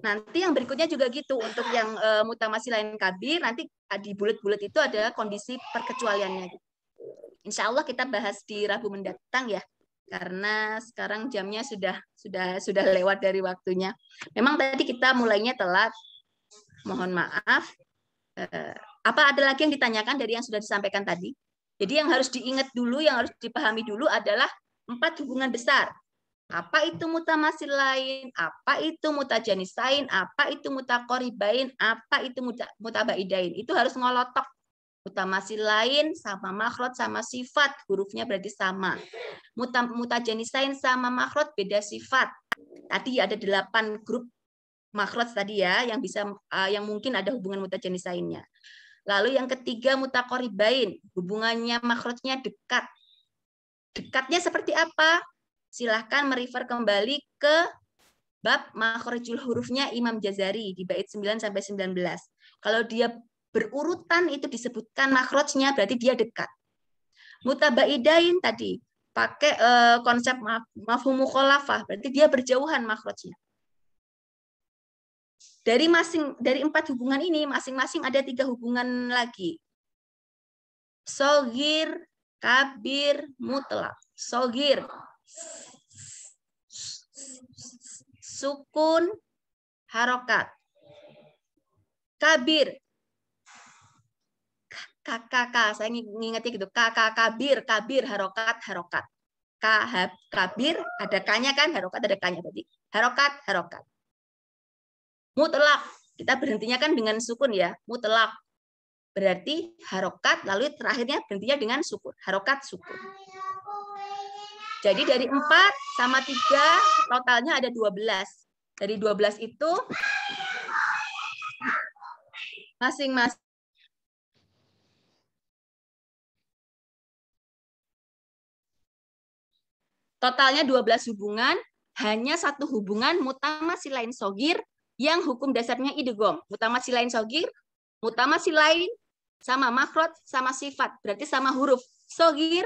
Nanti yang berikutnya juga gitu untuk yang uh, e, mutamasi lain kabir nanti di bulat-bulat itu ada kondisi perkecualiannya gitu. Insya Allah kita bahas di Rabu mendatang ya, karena sekarang jamnya sudah sudah sudah lewat dari waktunya. Memang tadi kita mulainya telat, mohon maaf. Eh, apa ada lagi yang ditanyakan dari yang sudah disampaikan tadi? Jadi yang harus diingat dulu, yang harus dipahami dulu adalah empat hubungan besar. Apa itu mutamasil lain? Apa itu mutajanisain? Apa itu mutakoribain? Apa itu mutabaidain? Itu harus ngolotok mutamasi lain sama makhrot sama sifat hurufnya berarti sama Muta, mutajenis lain sama makhrot beda sifat tadi ada delapan grup makhrot tadi ya yang bisa eh, yang mungkin ada hubungan mutajenis lainnya lalu yang ketiga mutakoribain hubungannya makhrotnya dekat dekatnya seperti apa silahkan merefer kembali ke bab makhrajul hurufnya Imam Jazari di bait 9 sampai 19 kalau dia berurutan itu disebutkan makrojnya berarti dia dekat. Mutabaidain tadi pakai uh, konsep ma'fumukolafah berarti dia berjauhan makrojnya. Dari masing dari empat hubungan ini masing-masing ada tiga hubungan lagi. Sogir, kabir, mutlak. Sogir sukun harokat. Kabir, KKK, saya ngingetin gitu, KK kabir, kabir, harokat, harokat. K, kabir, ada kanya kan, harokat ada kanya. nya tadi. Harokat, harokat. Mutlak, kita berhentinya kan dengan sukun ya, mutlak. Berarti harokat, lalu terakhirnya berhentinya dengan sukun, harokat sukun. Jadi dari 4 sama 3, totalnya ada 12. Dari 12 itu, masing-masing Totalnya 12 hubungan, hanya satu hubungan mutama silain sogir yang hukum dasarnya idgom. Mutama silain sogir, mutama silain sama makrot, sama sifat, berarti sama huruf. Sogir,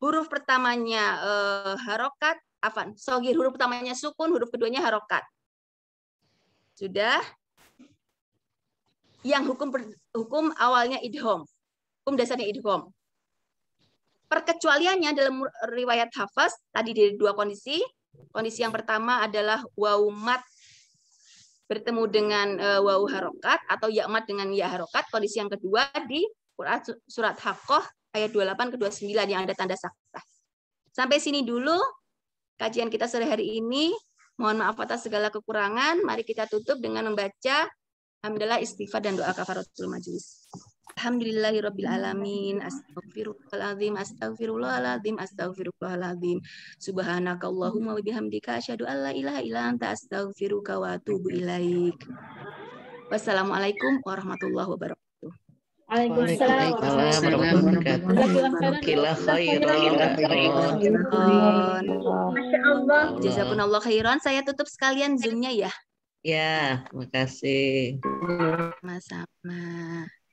huruf pertamanya uh, harokat, afan. Sogir, huruf pertamanya sukun, huruf keduanya harokat. Sudah? Yang hukum hukum awalnya idhom. Hukum dasarnya idhom. Perkecualiannya dalam riwayat Hafaz tadi dari dua kondisi. Kondisi yang pertama adalah waumat bertemu dengan eh, wau harokat atau mat dengan ya harokat. Kondisi yang kedua di Quran surat hakoh ayat 28 ke 29 yang ada tanda sakta. Sampai sini dulu kajian kita sore hari ini. Mohon maaf atas segala kekurangan. Mari kita tutup dengan membaca Alhamdulillah istighfar dan doa kafaratul majlis. Alhamdulillahirrabbilalamin Astagfirullahaladzim Astagfirullahaladzim Astagfirullahaladzim Subhanakallahumma wabihamdika Asyadu alla ilaha ila anta astagfiruka wa atubu ilaik Wassalamualaikum warahmatullahi wabarakatuh Waalaikumsalam warahmatullahi wabarakatuh Allah khairan Saya tutup sekalian zoomnya ya Ya, terima kasih. Sama-sama.